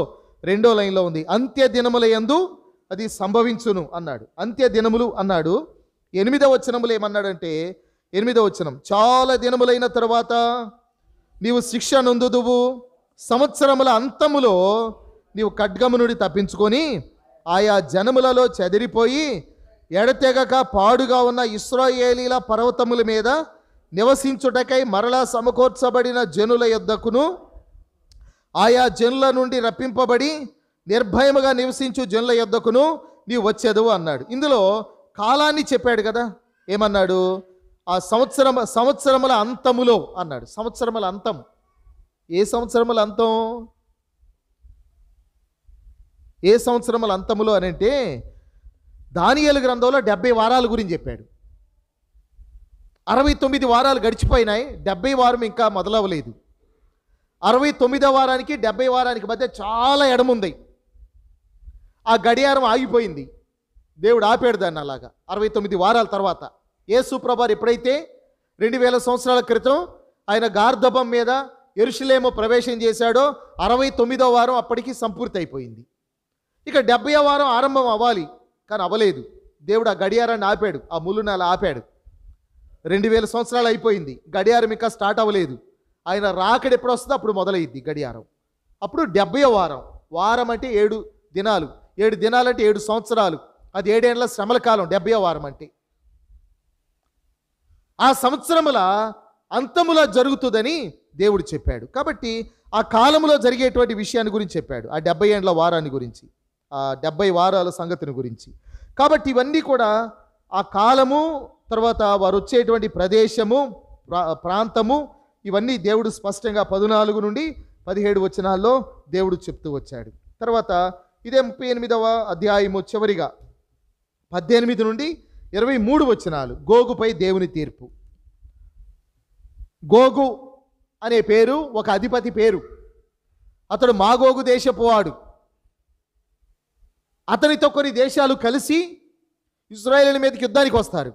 రెండో లైన్లో ఉంది అంత్య దినముల ఎందు అది సంభవించును అన్నాడు అంత్య దినములు అన్నాడు ఎనిమిదవ వచనములు ఏమన్నాడంటే ఎనిమిదో వచనం చాలా దినములైన తర్వాత నీవు శిక్ష నొందుదువు సంవత్సరముల అంతములో నీవు నుండి తప్పించుకొని ఆయా జనములలో చెదిరిపోయి ఎడతెగక పాడుగా ఉన్న ఇస్రాయేలీల పర్వతముల మీద నివసించుటకై మరలా సమకూర్చబడిన జనుల యుద్ధకును ఆయా జనుల నుండి రప్పింపబడి నిర్భయముగా నివసించు జనుల యుద్ధకును నీవు వచ్చేదవు అన్నాడు ఇందులో కాలాన్ని చెప్పాడు కదా ఏమన్నాడు ఆ సంవత్సరం సంవత్సరముల అంతములో అన్నాడు సంవత్సరముల అంతం ఏ సంవత్సరముల అంతం ఏ సంవత్సరముల అంతములో అని అంటే దానియలు గ్రంథంలో డెబ్బై వారాల గురించి చెప్పాడు అరవై తొమ్మిది వారాలు గడిచిపోయినాయి డెబ్బై వారం ఇంకా మొదలవ్వలేదు అరవై తొమ్మిదో వారానికి డెబ్బై వారానికి మధ్య చాలా ఎడముంది ఆ గడియారం ఆగిపోయింది దేవుడు ఆపాడు దాన్ని అలాగా అరవై తొమ్మిది వారాల తర్వాత ఏ సుప్రభార్ ఎప్పుడైతే రెండు వేల సంవత్సరాల క్రితం ఆయన గార్ధబం మీద ఎరుషులేమో ప్రవేశం చేశాడో అరవై తొమ్మిదో వారం అప్పటికి సంపూర్తి అయిపోయింది ఇక డెబ్బై వారం ఆరంభం అవ్వాలి కానీ అవ్వలేదు దేవుడు ఆ గడియారాన్ని ఆపాడు ఆ ములు నెల ఆపాడు రెండు వేల సంవత్సరాలు అయిపోయింది గడియారం ఇంకా స్టార్ట్ అవ్వలేదు ఆయన రాకడ ఎప్పుడు వస్తుందో అప్పుడు మొదలయ్యింది గడియారం అప్పుడు డెబ్బై వారం వారం అంటే ఏడు దినాలు ఏడు దినాలంటే ఏడు సంవత్సరాలు అది ఏడేళ్ల శ్రమల కాలం డెబ్బై వారం అంటే ఆ సంవత్సరముల అంతములా జరుగుతుందని దేవుడు చెప్పాడు కాబట్టి ఆ కాలంలో జరిగేటువంటి విషయాన్ని గురించి చెప్పాడు ఆ డెబ్బై ఏండ్ల వారాన్ని గురించి ఆ డెబ్బై వారాల సంగతిని గురించి కాబట్టి ఇవన్నీ కూడా ఆ కాలము తర్వాత వారు వచ్చేటువంటి ప్రదేశము ప్రాంతము ఇవన్నీ దేవుడు స్పష్టంగా పదునాలుగు నుండి పదిహేడు వచనాల్లో దేవుడు చెప్తూ వచ్చాడు తర్వాత ఇదే ముప్పై ఎనిమిదవ అధ్యాయము చివరిగా పద్దెనిమిది నుండి ఇరవై మూడు వచనాలు గోగుపై దేవుని తీర్పు గోగు అనే పేరు ఒక అధిపతి పేరు అతడు మాగోగు దేశపోవాడు అతనితో కొన్ని దేశాలు కలిసి ఇజ్రాయేల్ మీదకి యుద్ధానికి వస్తారు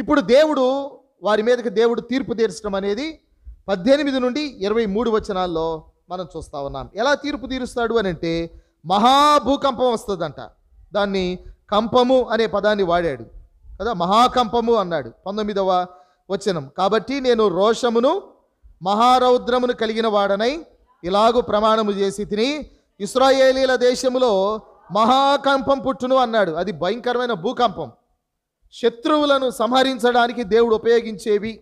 ఇప్పుడు దేవుడు వారి మీదకి దేవుడు తీర్పు తీర్చడం అనేది పద్దెనిమిది నుండి ఇరవై మూడు వచనాల్లో మనం చూస్తూ ఉన్నాం ఎలా తీర్పు తీరుస్తాడు అని అంటే మహాభూకంపం వస్తుందంట దాన్ని కంపము అనే పదాన్ని వాడాడు కదా మహాకంపము అన్నాడు పంతొమ్మిదవ వచనం కాబట్టి నేను రోషమును మహారౌద్రమును కలిగిన వాడనై ఇలాగు ప్రమాణము చేసి తిని ఇస్రాయేలీల దేశంలో మహాకంపం పుట్టును అన్నాడు అది భయంకరమైన భూకంపం శత్రువులను సంహరించడానికి దేవుడు ఉపయోగించేవి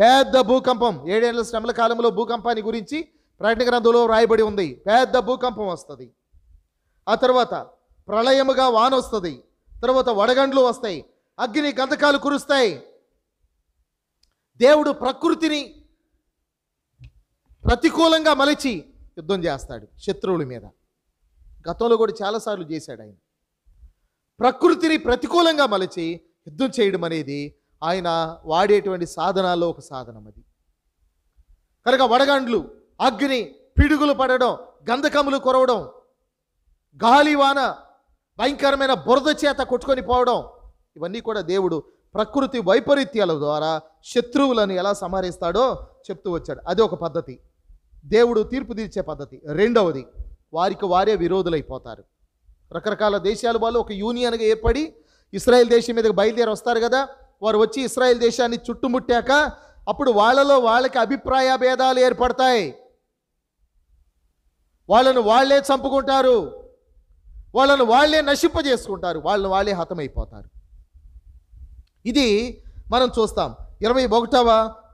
పెద్ద భూకంపం ఏడేళ్ల శ్రమల కాలంలో భూకంపాన్ని గురించి ప్రకటన గ్రంథంలో రాయబడి ఉంది పెద్ద భూకంపం వస్తుంది ఆ తర్వాత ప్రళయముగా వాన వస్తుంది తర్వాత వడగండ్లు వస్తాయి అగ్ని గంధకాలు కురుస్తాయి దేవుడు ప్రకృతిని ప్రతికూలంగా మలిచి యుద్ధం చేస్తాడు శత్రువుల మీద గతంలో కూడా చాలాసార్లు చేశాడు ఆయన ప్రకృతిని ప్రతికూలంగా మలిచి యుద్ధం చేయడం అనేది ఆయన వాడేటువంటి సాధనాల్లో ఒక సాధనం అది కనుక వడగండ్లు అగ్ని పిడుగులు పడడం గంధకములు కొరవడం గాలివాన భయంకరమైన బురద చేత కొట్టుకొని పోవడం ఇవన్నీ కూడా దేవుడు ప్రకృతి వైపరీత్యాల ద్వారా శత్రువులను ఎలా సంహరిస్తాడో చెప్తూ వచ్చాడు అది ఒక పద్ధతి దేవుడు తీర్పు తీర్చే పద్ధతి రెండవది వారికి వారే విరోధులైపోతారు రకరకాల దేశాల వాళ్ళు ఒక యూనియన్గా ఏర్పడి ఇస్రాయేల్ దేశం మీదకి బయలుదేరి వస్తారు కదా వారు వచ్చి ఇస్రాయేల్ దేశాన్ని చుట్టుముట్టాక అప్పుడు వాళ్ళలో వాళ్ళకి అభిప్రాయ భేదాలు ఏర్పడతాయి వాళ్ళను వాళ్లే చంపుకుంటారు వాళ్ళను వాళ్లే నశింపజేసుకుంటారు వాళ్ళను వాళ్ళే హతమైపోతారు ఇది మనం చూస్తాం ఇరవై ఒకటవ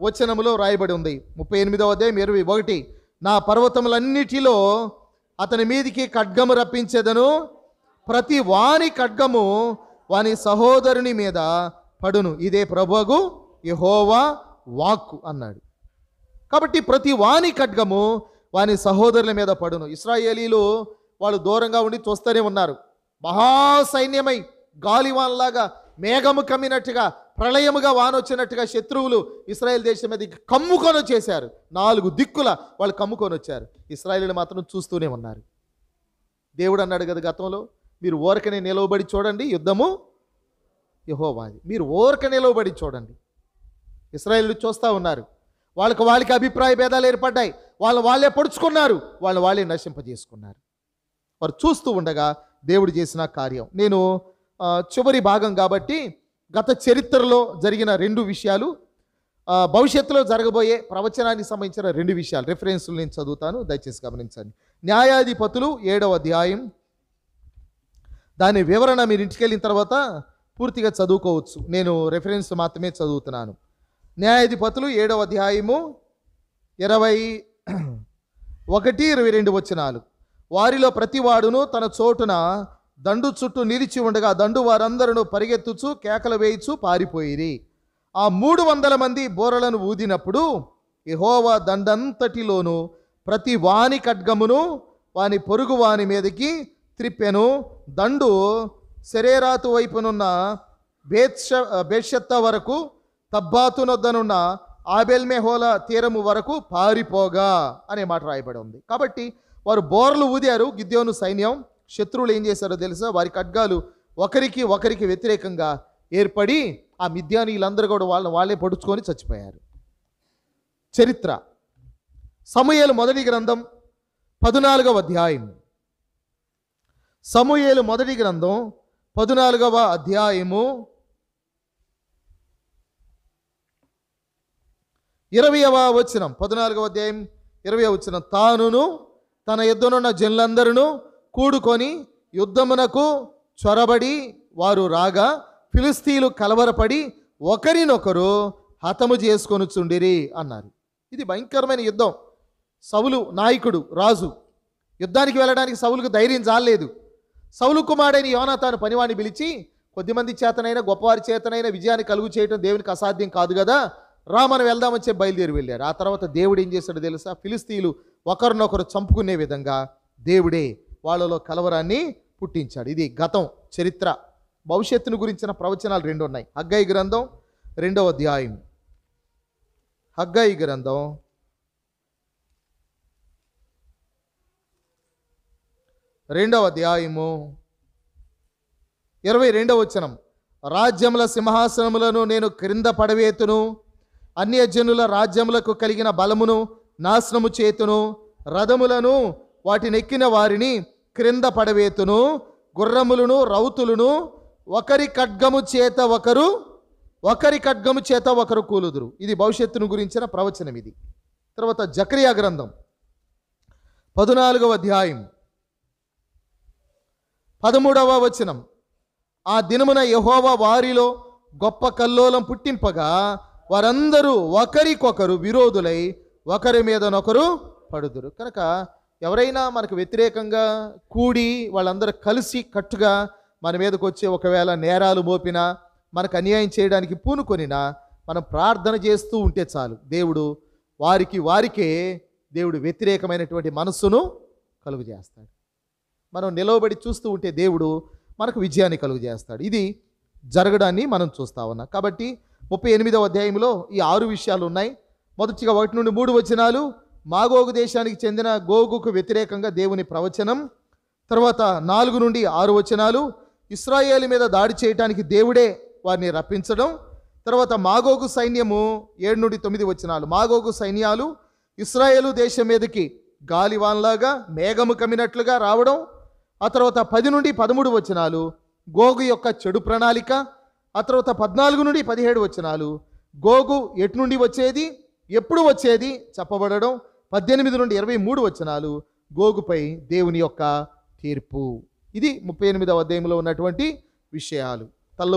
వచనములో రాయబడి ఉంది ముప్పై ఎనిమిదవ అధ్యాయం ఇరవై ఒకటి నా పర్వతములన్నిటిలో అతని మీదికి ఖడ్గము రప్పించేదను ప్రతి వాని ఖడ్గము వాని సహోదరుని మీద పడును ఇదే ప్రభుగు యహోవా వాక్కు అన్నాడు కాబట్టి ప్రతి వాని ఖడ్గము వాని సహోదరుల మీద పడును ఇస్రాయేలీలు వాళ్ళు దూరంగా ఉండి చూస్తూనే ఉన్నారు మహాసైన్యమై గాలివాన్లాగా మేఘము కమ్మినట్టుగా ప్రళయముగా వానొచ్చినట్టుగా శత్రువులు ఇస్రాయేల్ దేశం మీద కమ్ముకొని వచ్చేసారు నాలుగు దిక్కుల వాళ్ళు కమ్ముకొని వచ్చారు ఇస్రాయలీలు మాత్రం చూస్తూనే ఉన్నారు దేవుడు అన్నాడు కదా గతంలో మీరు ఓరకనే నిలవబడి చూడండి యుద్ధము యహోవాది మీరు ఓరక నిలవబడి చూడండి ఇస్రాయలు చూస్తూ ఉన్నారు వాళ్ళకి వాళ్ళకి అభిప్రాయ భేదాలు ఏర్పడ్డాయి వాళ్ళు వాళ్ళే పొడుచుకున్నారు వాళ్ళు వాళ్ళే నశింపజేసుకున్నారు వారు చూస్తూ ఉండగా దేవుడు చేసిన కార్యం నేను చివరి భాగం కాబట్టి గత చరిత్రలో జరిగిన రెండు విషయాలు భవిష్యత్తులో జరగబోయే ప్రవచనానికి సంబంధించిన రెండు విషయాలు రెఫరెన్స్లు నేను చదువుతాను దయచేసి గమనించండి న్యాయాధిపతులు ఏడవ అధ్యాయం దాని వివరణ మీరు ఇంటికి వెళ్ళిన తర్వాత పూర్తిగా చదువుకోవచ్చు నేను రెఫరెన్స్ మాత్రమే చదువుతున్నాను న్యాయాధిపతులు ఏడవ అధ్యాయము ఇరవై *clears throat* ఒకటి ఇరవై రెండు వచ్చినాలు వారిలో ప్రతివాడును తన చోటున దండు చుట్టూ నిలిచి ఉండగా దండు వారందరూ పరిగెత్తుచు కేకలు వేయిచు పారిపోయిరి ఆ మూడు వందల మంది బోరలను ఊదినప్పుడు ఎహోవా దండంతటిలోను ప్రతి వాని ఖడ్గమును వాని పొరుగు వాని మీదకి త్రిప్పెను దండు శరేరాతు వైపునున్న బేత్ష బేషత్త వరకు తబ్బాతునొద్దనున్న ఆబెల్మెహోల తీరము వరకు పారిపోగా అనే మాట రాయబడి ఉంది కాబట్టి వారు బోర్లు ఊదారు గిద్యోను సైన్యం శత్రువులు ఏం చేశారో తెలుసా వారి ఖడ్గాలు ఒకరికి ఒకరికి వ్యతిరేకంగా ఏర్పడి ఆ మిద్యానీయులందరూ కూడా వాళ్ళని వాళ్ళే పడుచుకొని చచ్చిపోయారు చరిత్ర సమూహలు మొదటి గ్రంథం పద్నాలుగవ అధ్యాయం సమూహలు మొదటి గ్రంథం పద్నాలుగవ అధ్యాయము ఇరవయవ వచనం పద్నాలుగవ అధ్యాయం ఇరవై వచ్చిన తానును తన ఎద్దునున్న జనులందరూ కూడుకొని యుద్ధమునకు చొరబడి వారు రాగా ఫిలిస్తీలు కలవరపడి ఒకరినొకరు హతము చేసుకొని చుండిరి అన్నారు ఇది భయంకరమైన యుద్ధం సవులు నాయకుడు రాజు యుద్ధానికి వెళ్ళడానికి సవులకు ధైర్యం జాలేదు సవులు కుమారుడైన యోన తాను పనివాడిని పిలిచి కొద్దిమంది చేతనైనా గొప్పవారి చేతనైనా విజయాన్ని కలుగు చేయడం దేవునికి అసాధ్యం కాదు కదా రా మనం వెళ్దామని చెప్పి బయలుదేరి వెళ్ళారు ఆ తర్వాత దేవుడు ఏం చేశాడో తెలుసా ఫిలిస్తీన్లు ఒకరినొకరు చంపుకునే విధంగా దేవుడే వాళ్ళలో కలవరాన్ని పుట్టించాడు ఇది గతం చరిత్ర భవిష్యత్తును గురించిన ప్రవచనాలు రెండు ఉన్నాయి హగ్గాయి గ్రంథం రెండవ అధ్యాయం హగ్గాయి గ్రంథం రెండవ అధ్యాయము ఇరవై రెండవ వచనం రాజ్యముల సింహాసనములను నేను క్రింద పడవేతును అన్యజనుల రాజ్యములకు కలిగిన బలమును నాశనము చేతును రథములను వాటినెక్కిన వారిని క్రింద పడవేతును గుర్రములను రౌతులను ఒకరి ఖడ్గము చేత ఒకరు ఒకరి ఖడ్గము చేత ఒకరు కూలుదురు ఇది భవిష్యత్తును గురించిన ప్రవచనం ఇది తర్వాత జక్రియా గ్రంథం పదునాలుగవ అధ్యాయం పదమూడవ వచనం ఆ దినమున యహోవ వారిలో గొప్ప కల్లోలం పుట్టింపగా వారందరూ ఒకరికొకరు విరోధులై ఒకరి మీదనొకరు పడుదురు కనుక ఎవరైనా మనకు వ్యతిరేకంగా కూడి వాళ్ళందరూ కలిసి కట్టుగా మన మీదకు వచ్చి ఒకవేళ నేరాలు మోపినా మనకు అన్యాయం చేయడానికి పూనుకొనినా మనం ప్రార్థన చేస్తూ ఉంటే చాలు దేవుడు వారికి వారికే దేవుడు వ్యతిరేకమైనటువంటి మనస్సును కలుగు చేస్తాడు మనం నిలవబడి చూస్తూ ఉంటే దేవుడు మనకు విజయాన్ని కలుగు చేస్తాడు ఇది జరగడాన్ని మనం చూస్తా ఉన్నాం కాబట్టి ముప్పై ఎనిమిదవ అధ్యాయంలో ఈ ఆరు విషయాలు ఉన్నాయి మొదటిగా ఒకటి నుండి మూడు వచనాలు మాగోగు దేశానికి చెందిన గోగుకు వ్యతిరేకంగా దేవుని ప్రవచనం తర్వాత నాలుగు నుండి ఆరు వచనాలు ఇస్రాయేల్ మీద దాడి చేయటానికి దేవుడే వారిని రప్పించడం తర్వాత మాగోగు సైన్యము ఏడు నుండి తొమ్మిది వచనాలు మాగోగు సైన్యాలు ఇస్రాయేలు దేశం మీదకి గాలివాన్లాగా మేఘము కమ్మినట్లుగా రావడం ఆ తర్వాత పది నుండి పదమూడు వచనాలు గోగు యొక్క చెడు ప్రణాళిక ఆ తర్వాత పద్నాలుగు నుండి పదిహేడు వచనాలు గోగు ఎటు నుండి వచ్చేది ఎప్పుడు వచ్చేది చెప్పబడడం పద్దెనిమిది నుండి ఇరవై మూడు వచనాలు గోగుపై దేవుని యొక్క తీర్పు ఇది ముప్పై ఎనిమిదవ అధ్యాయంలో ఉన్నటువంటి విషయాలు తల్ల